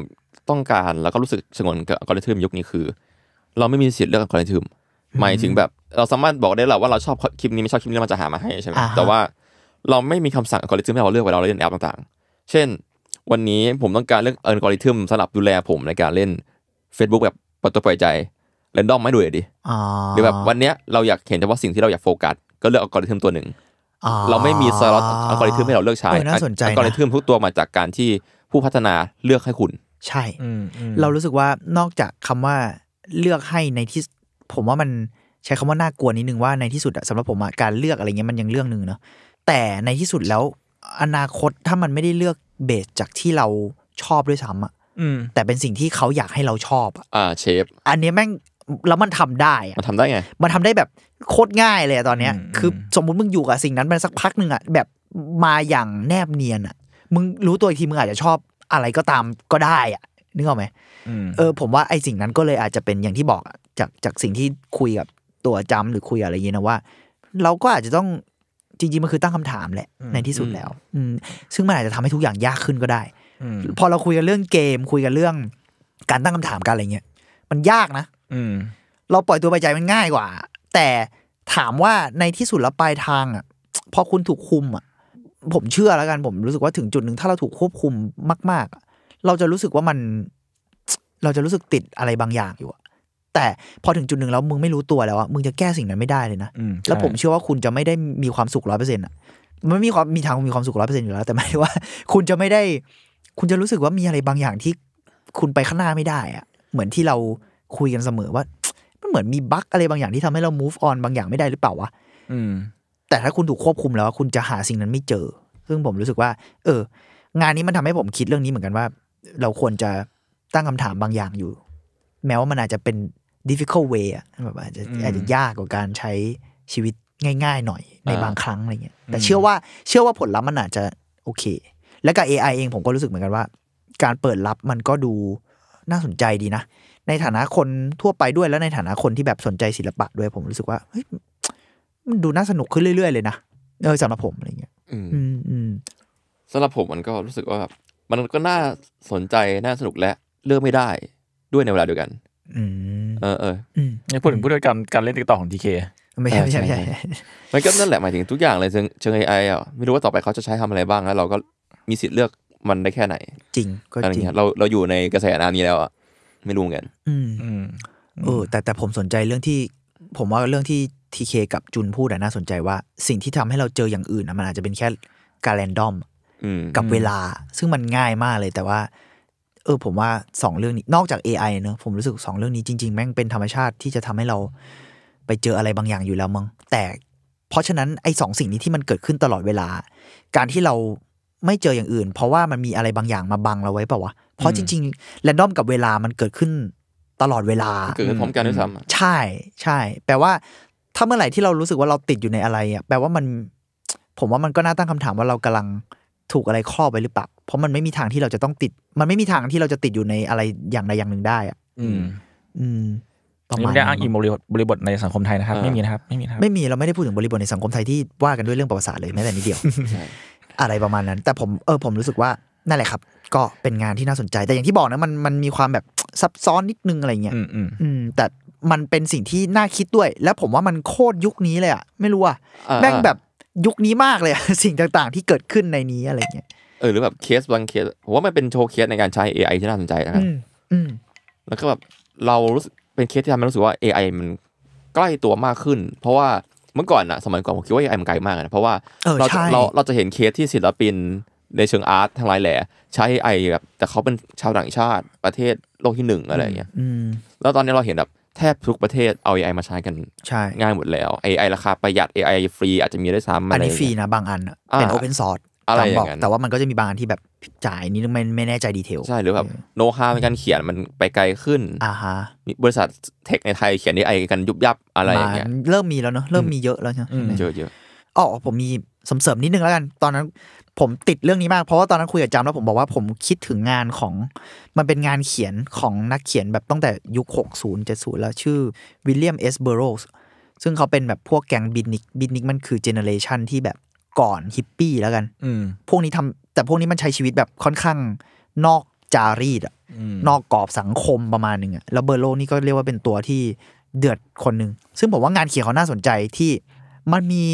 ต้องการแล้วก็รู้สึกสงวนกับอัลกอริทึมยุคนี้คือ เราไม่มีสิทธิ์เลือกอัลกอริทึมหมายถึงแบบเราสามารถบอกได้แหละว่าเราชอบคลิปนี้ไม่ชอบคลิปนี้มันจะหามาให้ใช่ไหมแต่ว่าเราไม่มีคำสั่งอัลกอริทึมให้เราเลือกไว้เราเล่นแอปต่างๆ เช่น วันนี้ผมต้องการเลือกอัลกอริทึมสำหรับดูแลผมในการเล่น Facebook แบบปตัวปล่อยใจเรนดอมไม่ดูเลยดิหรือแบบวันเนี้ยเราอยากเห็นเฉพาะสิ่งที่เราอยากโฟกัสก็เลือกอัลกอริทึมตัวหนึ่งเราไม่มีสล็อตอัลกอริทึมให้เราเลือกใช้อัลกอริทึมทุกตัวมาจากการที่ผู้พัฒนาเลือกให้คุณ ใช่เรารู้สึกว่านอกจากคำว่าเลือกให้ในที่ผมว่ามันใช้คำว่าน่ากลัวนิดนึงว่าในที่สุดสำหรับผมการเลือกอะไรเงี้ยมันยังเรื่องหนึ่งเนาะแต่ในที่สุดแล้ว อนาคตถ้ามันไม่ได้เลือกเบส จากที่เราชอบด้วยซ้ำอ่ะแต่เป็นสิ่งที่เขาอยากให้เราชอบ อ่าเชฟอันนี้แม่งแล้วมันทำได้มันทำได้ไงมันทำได้แบบโคตรง่ายเลยตอนเนี้ยคือ สมมุติมึงอยู่กับสิ่งนั้นมปสักพักหนึ่งอ่ะแบบมาอย่างแนบเนียนอ่ะ มึงรู้ตัวอีกทีมึงอาจจะชอบอะไรก็ตามก็ได้อ่ะนึกออกไหมเออผมว่าไอ้สิ่งนั้นก็เลยอาจจะเป็นอย่างที่บอกจากจากสิ่งที่คุยกับตัวจำหรือคุยอะไรยีนะว่า เราก็อาจจะต้องจริงๆ มันคือตั้งคำถามแหละในที่สุดแล้ว อืซึ่งมันอาจจะทำให้ทุกอย่างยากขึ้นก็ได้ พอเราคุยกันเรื่องเกม คุยกันเรื่อง การตั้งคำถามกันอะไรเงี้ยมันยากนะอืเราปล่อยตัวไปใจมันง่ายกว่า แต่ถามว่าในที่สุดแล้วปลายทางอ่ะพอคุณถูกคุมอ่ะผมเชื่อแล้วกันผมรู้สึกว่าถึงจุดหนึ่งถ้าเราถูกควบคุมมากๆเราจะรู้สึกว่ามัน เราจะรู้สึกติดอะไรบางอย่างอยู่แต่พอถึงจุดหนึ่งแล้วมึงไม่รู้ตัวแล้วอะมึงจะแก้สิ่งนั้นไม่ได้เลยนะแล้วผมเชื่อว่าคุณจะไม่ได้มีความสุขร้อยเปอร์เซ็นต์อะมันไม่มีความมีทางมีความสุขร้อยเปอร์เซ็นต์อยู่แล้วแต่หมายว่า คุณจะไม่ได้ คุณจะรู้สึกว่ามีอะไรบางอย่างที่คุณไปข้างหน้าไม่ได้อะเหมือนที่เราคุยกันเสมอว่า มันเหมือนมีบั๊กอะไรบางอย่างที่ทำให้เรา move on บางอย่างไม่ได้หรือเปล่าวะอืมแต่ถ้าคุณถูกควบคุมแล้วคุณจะหาสิ่งนั้นไม่เจอซึ่งผมรู้สึกว่า เออ งานนี้มันทำให้ผมคิดเรื่องนี้เหมือนกันว่า เราควรจะตั้งคำถามบางอย่างอยู่ แม้ว่ามันอาจจะเป็น difficult way อะแบบอาจจะอาจจะยากกว่าการใช้ชีวิตง่าย ๆ หน่อย ในบางครั้งอะไรเงี้ย แต่เชื่อว่า เชื่อว่าผลลัพธ์มันอาจจะโอเค และกับ AI เองผมก็รู้สึกเหมือนกันว่า การเปิดรับมันก็ดูน่าสนใจดีนะ ในฐานะคนทั่วไปด้วยแล้วในฐานะคนที่แบบสนใจศิลปะด้วยผมรู้สึกว่าเฮ้ยมันดูน่าสนุกขึ้นเรื่อยๆเลยนะ เออสำหรับผมอะไรเงี้ยอืมอืมสำหรับผมมันก็รู้สึกว่าแบบมันก็น่าสนใจน่าสนุกและเลือกไม่ได้ด้วยในเวลาเดียวกันเออเออพูดถึงพฤติกรรมการเล่นติ๊กต็อกของทีเคไม่ใช่ไม่ใช่ไม่ใช่มันก็นั่นแหละหมายถึงทุกอย่างเลยเชิงไอไออ่ะไม่รู้ว่าต่อไปเขาจะใช้ทำอะไรบ้างแล้วเราก็มีสิทธิ์เลือกมันได้แค่ไหน จริงก็จริง เราเราอยู่ในกระแสน้ำนี้แล้วอ่ะไม่รู้เหมือนกันอืมเออแต่แต่ผมสนใจเรื่องที่ ผมว่าเรื่องที่ทีเคกับจุนพูด่น่าสนใจว่า สิ่งที่ทำให้เราเจออย่างอื่นนะมันอาจจะเป็นแค่การแรนดอมกับเวลาซึ่งมันง่ายมากเลยแต่ว่าเออผมว่าสองเรื่องนี้นอกจาก AI เนอะผมรู้สึกสองเรื่องนี้จริงๆแม่งเป็นธรรมชาติที่จะทำให้เรา ไปเจออะไรบางอย่างอยู่แล้วมั้งแต่เพราะฉะนั้นไอ้สองสิ่งนี้ที่มันเกิดขึ้นตลอดเวลา การที่เราไม่เจออย่างอื่น เพราะว่ามันมีอะไรบางอย่างมาบังเราไว้เปล่าวะเพราะจริง ๆแรนดอมกับเวลามันเกิดขึ้นตลอดเวลาเกิดขึ้นพร้อมกันด้วยซ้ำใช่ใช่แปลว่า ถ้าเมื่อไหร่ที่เรารู้สึกว่าเราติดอยู่ในอะไรอ่ะแปลว่ามัน ผมว่ามันก็น่าตั้งคำถามว่าเรากำลังถูกอะไรครอบไปหรือเปล่าเพราะมันไม่มีทางที่เราจะต้องติด มันไม่มีทางที่เราจะติดอยู่ในอะไรอย่างใดอย่างหนึ่งได้อ่ะอืม อืมประมาณไม่ได้อ้างอิงบริบทบริบทในสังคมไทยนะครับ ไม่มีนะครับ ไม่มีนะครับ ไม่มี เราไม่ได้พูดถึงบริบทในสังคมไทยที่ว่ากันด้วยเรื่องประวัติศาสตร์เลยแม้แต่นิดเดียวอะไรประมาณนั้น แต่ผม เออ ผมรู้สึกว่า นั่นแหละครับ ก็เป็นงานที่น่าสนใจ แต่อย่างที่บอกนะ มัน มันมีความแบบซับซ้อนนิดนึงอะไรเงี้ยอืมแต่ มันเป็นสิ่งที่น่าคิดด้วย แล้วผมว่ามันโคตรยุคนี้เลยอ่ะ ไม่รู้อ่ะแม่งแบบยุคนี้มากเลยสิ่งต่างๆที่เกิดขึ้นในนี้อะไรเงี้ยเออหรือแบบเคสบางเคสผมว่ามันเป็นโชว์เคสในการใช้ AI ที่น่าสนใจนะครับแล้วก็แบบเรารู้สึกเป็นเคสที่ทำให้รู้สึกว่า AI มันใกล้ตัวมากขึ้น เพราะว่าเมื่อก่อนอะสมัยก่อนผมคิดว่า AI มันไกลมากนะเพราะว่าเราเราเราจะเห็นเคสที่ศิลปินในเชิงอาร์ตทั้งหลายแหล่ใช้ AI แบบแต่เขาเป็นชาวต่างชาติประเทศโลกที่หนึ่งอะไรเงี้ยแล้วตอนนี้เราเห็นแบบแทบทุกประเทศเอา AI มาใช้กันใช่ง่ายหมดแล้ว AI ราคาประหยัด AI ฟรี อาจจะมีได้ซ้ำอันนี้ฟรีนะบางอันเป็น open source อะไรอย่างนั้นแต่ว่ามันก็จะมีบางอันที่แบบจ่ายนี่ไม่ไม่แน่ใจดีเทล ใช่หรือแบบโน้ตฮาในการเขียนมันไปไกลขึ้นอ่าฮะบริษัทเทคในไทยเขียนไอกันยุบยับอะไรอย่างเงี้ยเริ่มมีแล้วเนอะเริ่มมีเยอะแล้วใช่ไหมเยอะเยอะอ๋อผมมีสเสริมนิดนึงแล้วกันตอนนั้นผมติดเรื่องนี้มาก เพราะว่าตอนนั้นคุยกับจำแล้ว ผมบอกว่าผมคิดถึงงานของ มันเป็นงานเขียนของนักเขียนแบบตั้งแต่ยุค60 70แล้วชื่อวิลเลียม เอสเบโรส ซึ่งเขาเป็นแบบ พวกแกงบินนิก บินนิกมันคือเจเนอเรชันที่แบบก่อนฮิปปี้แล้วกัน อืพวกนี้ทำ แต่พวกนี้มันใช้ชีวิตแบบค่อนข้างนอกจารีดอะนอกกรอบสังคมประมาณหนึ่งอะแล้วเบอร์โลนี่ก็เรียกว่าเป็นตัวที่เดือดคนหนึ่งซึ่งผมว่างานเขียนเขาน่าสนใจที่มันมี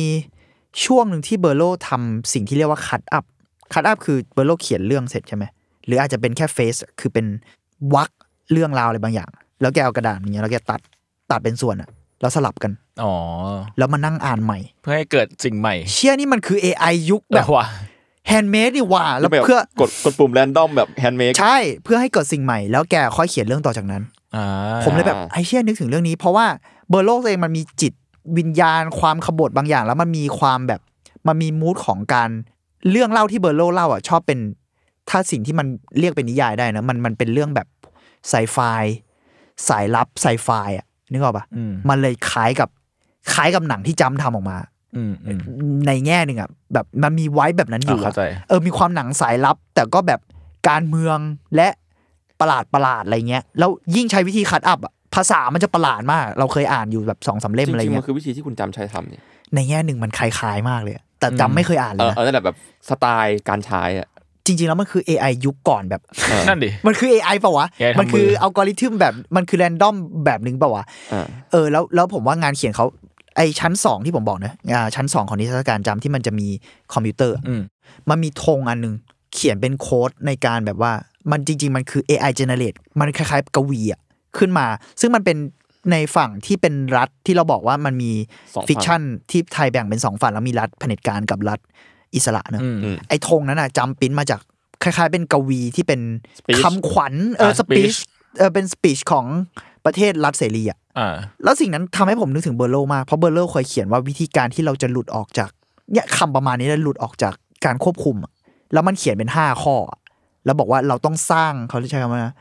ช่วงหนึ่งที่เบอร์โลทำสิ่งที่เรียกว่าคัดอัพ คัดอัพคือเบอร์โลเขียนเรื่องเสร็จใช่ไหม หรืออาจจะเป็นแค่เฟสคือเป็นวักเรื่องราวอะไรบางอย่าง แล้วแกเอากระดาษอย่างเงี้ยแล้วแกตัด ตัดเป็นส่วนอะแล้วสลับกัน อ๋อ แล้วมานั่งอ่านใหม่ เพื่อให้เกิดสิ่งใหม่ เชี่ยนี่มันคือ AI ยุคแบบว่าแฮนด์เมดนี่ว่า แล้วเพื่อกดกดปุ่มแรนดอมแบบแฮนด์เมด ใช่ เพื่อให้เกิดสิ่งใหม่ แล้วแกค่อยเขียนเรื่องต่อจากนั้นอผมเลยแบบไอเชี่ยนึกถึงเรื่องนี้ เพราะว่าเบอร์โลกเองมันมีจิตวิญญาณความขบฏบางอย่างแล้วมันมีความแบบ มันมีมูดของการเรื่องเล่าที่เบอร์โลเล่าอ่ะ ชอบเป็นถ้าสิ่งที่มันเรียกเป็นนิยายได้นะ มันมันเป็นเรื่องแบบไซไฟสายลับไซไฟอ่ะนึกออกปะมันเลยคล้ายกับคล้ายกับหนังที่จำทำออกมาในแง่หนึ่งอ่ะแบบมันมีไว้แบบนั้นอยู่ เออมีความหนังสายลับ แต่ก็แบบการเมืองและประหลาดประหลาดอะไรเงี้ยแล้วยิ่งใช้วิธีคัดอัพอ่ะภาษามันจะประหลาดมาก เราเคยอ่านอยู่แบบสองสาเล่มอะไรเงี้ยจริงๆมันคือวิธีที่คุณจำใช้ทำเนี่ยในแง่หนึ่งมันคล้ายๆมากเลยแต่จำไม่เคยอ่านเลยนะเออแต่แบบสไตล์การใช้อะจริง ๆแล้วมันคือ AI ยุคก่อนแบบนั่นดิมันคือ AI ปะวะมันคืออัลกอริทึมแบบมันคือแรนดอมแบบนึงปะวะเออแล้วแล้วผมว่างานเขียนเขาไอชั้นสองที่ผมบอกนะอ่าชั้นสองของนิทรรศการจำที่มันจะมีคอมพิวเตอร์มันมีธงอันนึงเขียนเป็นโค้ดในการแบบว่า มันจริง ๆ มันคือ AI generate มันคล้ายๆกวีอ่ะขึ้นมา ซึ่งมันเป็นในฝั่งที่เป็นรัฐที่เราบอกว่ามันมีฟิกชันที่ไทยแบ่งเป็นสองฝั่งแล้วมีรัฐเผด็จการกับรัฐอิสระเนอะไอ้ธงนั้นอ่ะจำปิ้นมาจากคล้ายๆเป็นกวีที่เป็นคำขวัญเออสปีชเออเป็นสปีชของประเทศรัฐเสรีอ่ะแล้วสิ่งนั้นทำให้ผมนึกถึงเบอร์โลมาก เพราะเบอร์โลเคยเขียนว่าวิธีการที่เราจะหลุดออกจากเนี่ยคำประมาณนี้แล้วหลุดออกจากการควบคุม แล้วมันเขียนเป็นห้าข้อ แล้วบอกว่าเราต้องสร้างเขาใช้คำว่า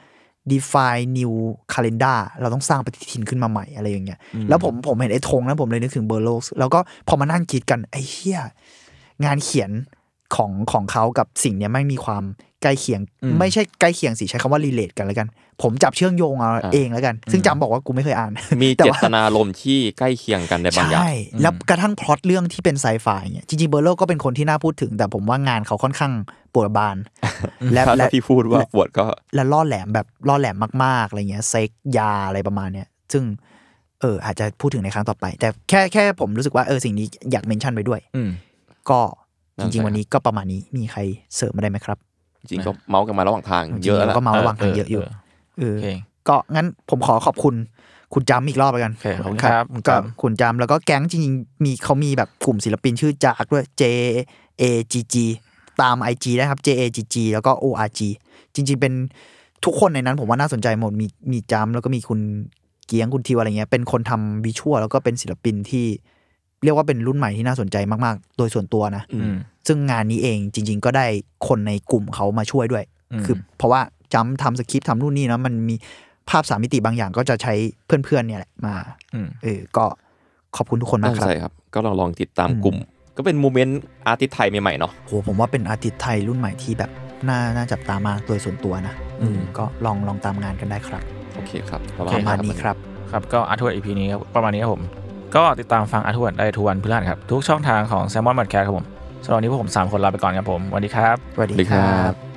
define new calendar เราต้องสร้างปฏิทินขึ้นมาใหม่อะไรอย่างเงี้ย แล้วผมผมเห็นไอ้ธงนะผมเลยนึกถึงเบอร์โลกแล้วก็พอมานั่งคิดกันไอ้เฮียงานเขียนของของเขากับสิ่งเนี้ยไม่มีความ ใกล้เคียง ไม่ใช่ใกล้เคียงสิใช้คำว่ารีเลทกันแล้วกัน ผมจับเชื่อมโยงเอาเองแล้วกันซึ่งจำบอกว่า กูไม่เคยอ่าน มีเจตนาลมที่ใกล้เคียงกันในบางอย่างใช่แล้วกระทั่งพล็อตเรื่องที่เป็นไซไฟเนี่ยจริงๆเบอร์โลก็เป็นคนที่น่าพูดถึง แต่ผมว่างานเขาค่อนข้างปวดบานและและพี่พูดว่าปวดก็และล่อแหลมแบบล่อแหลมมากๆอะไรเงี้ยเซ็กยาอะไรประมาณเนี้ยซึ่งเอออาจจะพูดถึงในครั้งต่อไป แต่แค่แค่ผมรู้สึกว่าเออสิ่งนี้อยากเมนชั่นไปด้วยก็จริง ๆวันนี้ก็ประมาณนี้มีใครเสริมอะไรไหมครับ จริงก็เมาส์กันมาระหว่างทางเยอะแล้วก็เมาส์ระหว่างทางเยอะอยู่เออก็งั้นผมขอขอบคุณคุณจำอีกรอบไปกันขอบคุณครับก็คุณจำแล้วก็แก๊งจริงๆ มีเขามีแบบกลุ่มศิลปินชื่อจากด้วย J A G G ตาม IG นะครับ J A G G แล้วก็ O R G จริงๆเป็นทุกคนในนั้นผมว่าน่าสนใจหมด มีมีจำแล้วก็มีคุณเกียงคุณทิวอะไรเงี้ยเป็นคนทำวิชวลแล้วก็เป็นศิลปินที่เรียกว่าเป็นรุ่นใหม่ที่น่าสนใจมากๆ โดยส่วนตัวนะ ซึ่งงานนี้เองจริงๆ ก็ได้คนในกลุ่มเขามาช่วยด้วย คือเพราะว่าจำทำสคริปต์ทำรุ่นนี้นะมันมีภาพสามมิติบางอย่างก็จะใช้เพื่อนๆเนี่ยแหละมาเออก็ขอบคุณทุกคนมากครับใช่ครับ ก็ลองลองติดตามกลุ่ม ก็เป็นมูเมนต์อาร์ติสไทยใหม่ๆเนาะโหผมว่าเป็นอาร์ติสไทยรุ่นใหม่ที่แบบน่าน่าจับตามากโดยส่วนตัวนะอืมก็ลองลองตามงานกันได้ครับ โอเคครับประมาณนี้ครับครับก็อาร์ทเวิร์ดอีพีนี้ประมาณนี้ครับผมก็ติดตามฟังอาทวนได้ทุกวันพฤหัสครับ ทุกช่องทางของแซมมอนบัตแคร์ครับผมสำหรับวันนี้พวกผม 3 คนลาไปก่อนครับผมสวัสดีครับสวัสดีครับ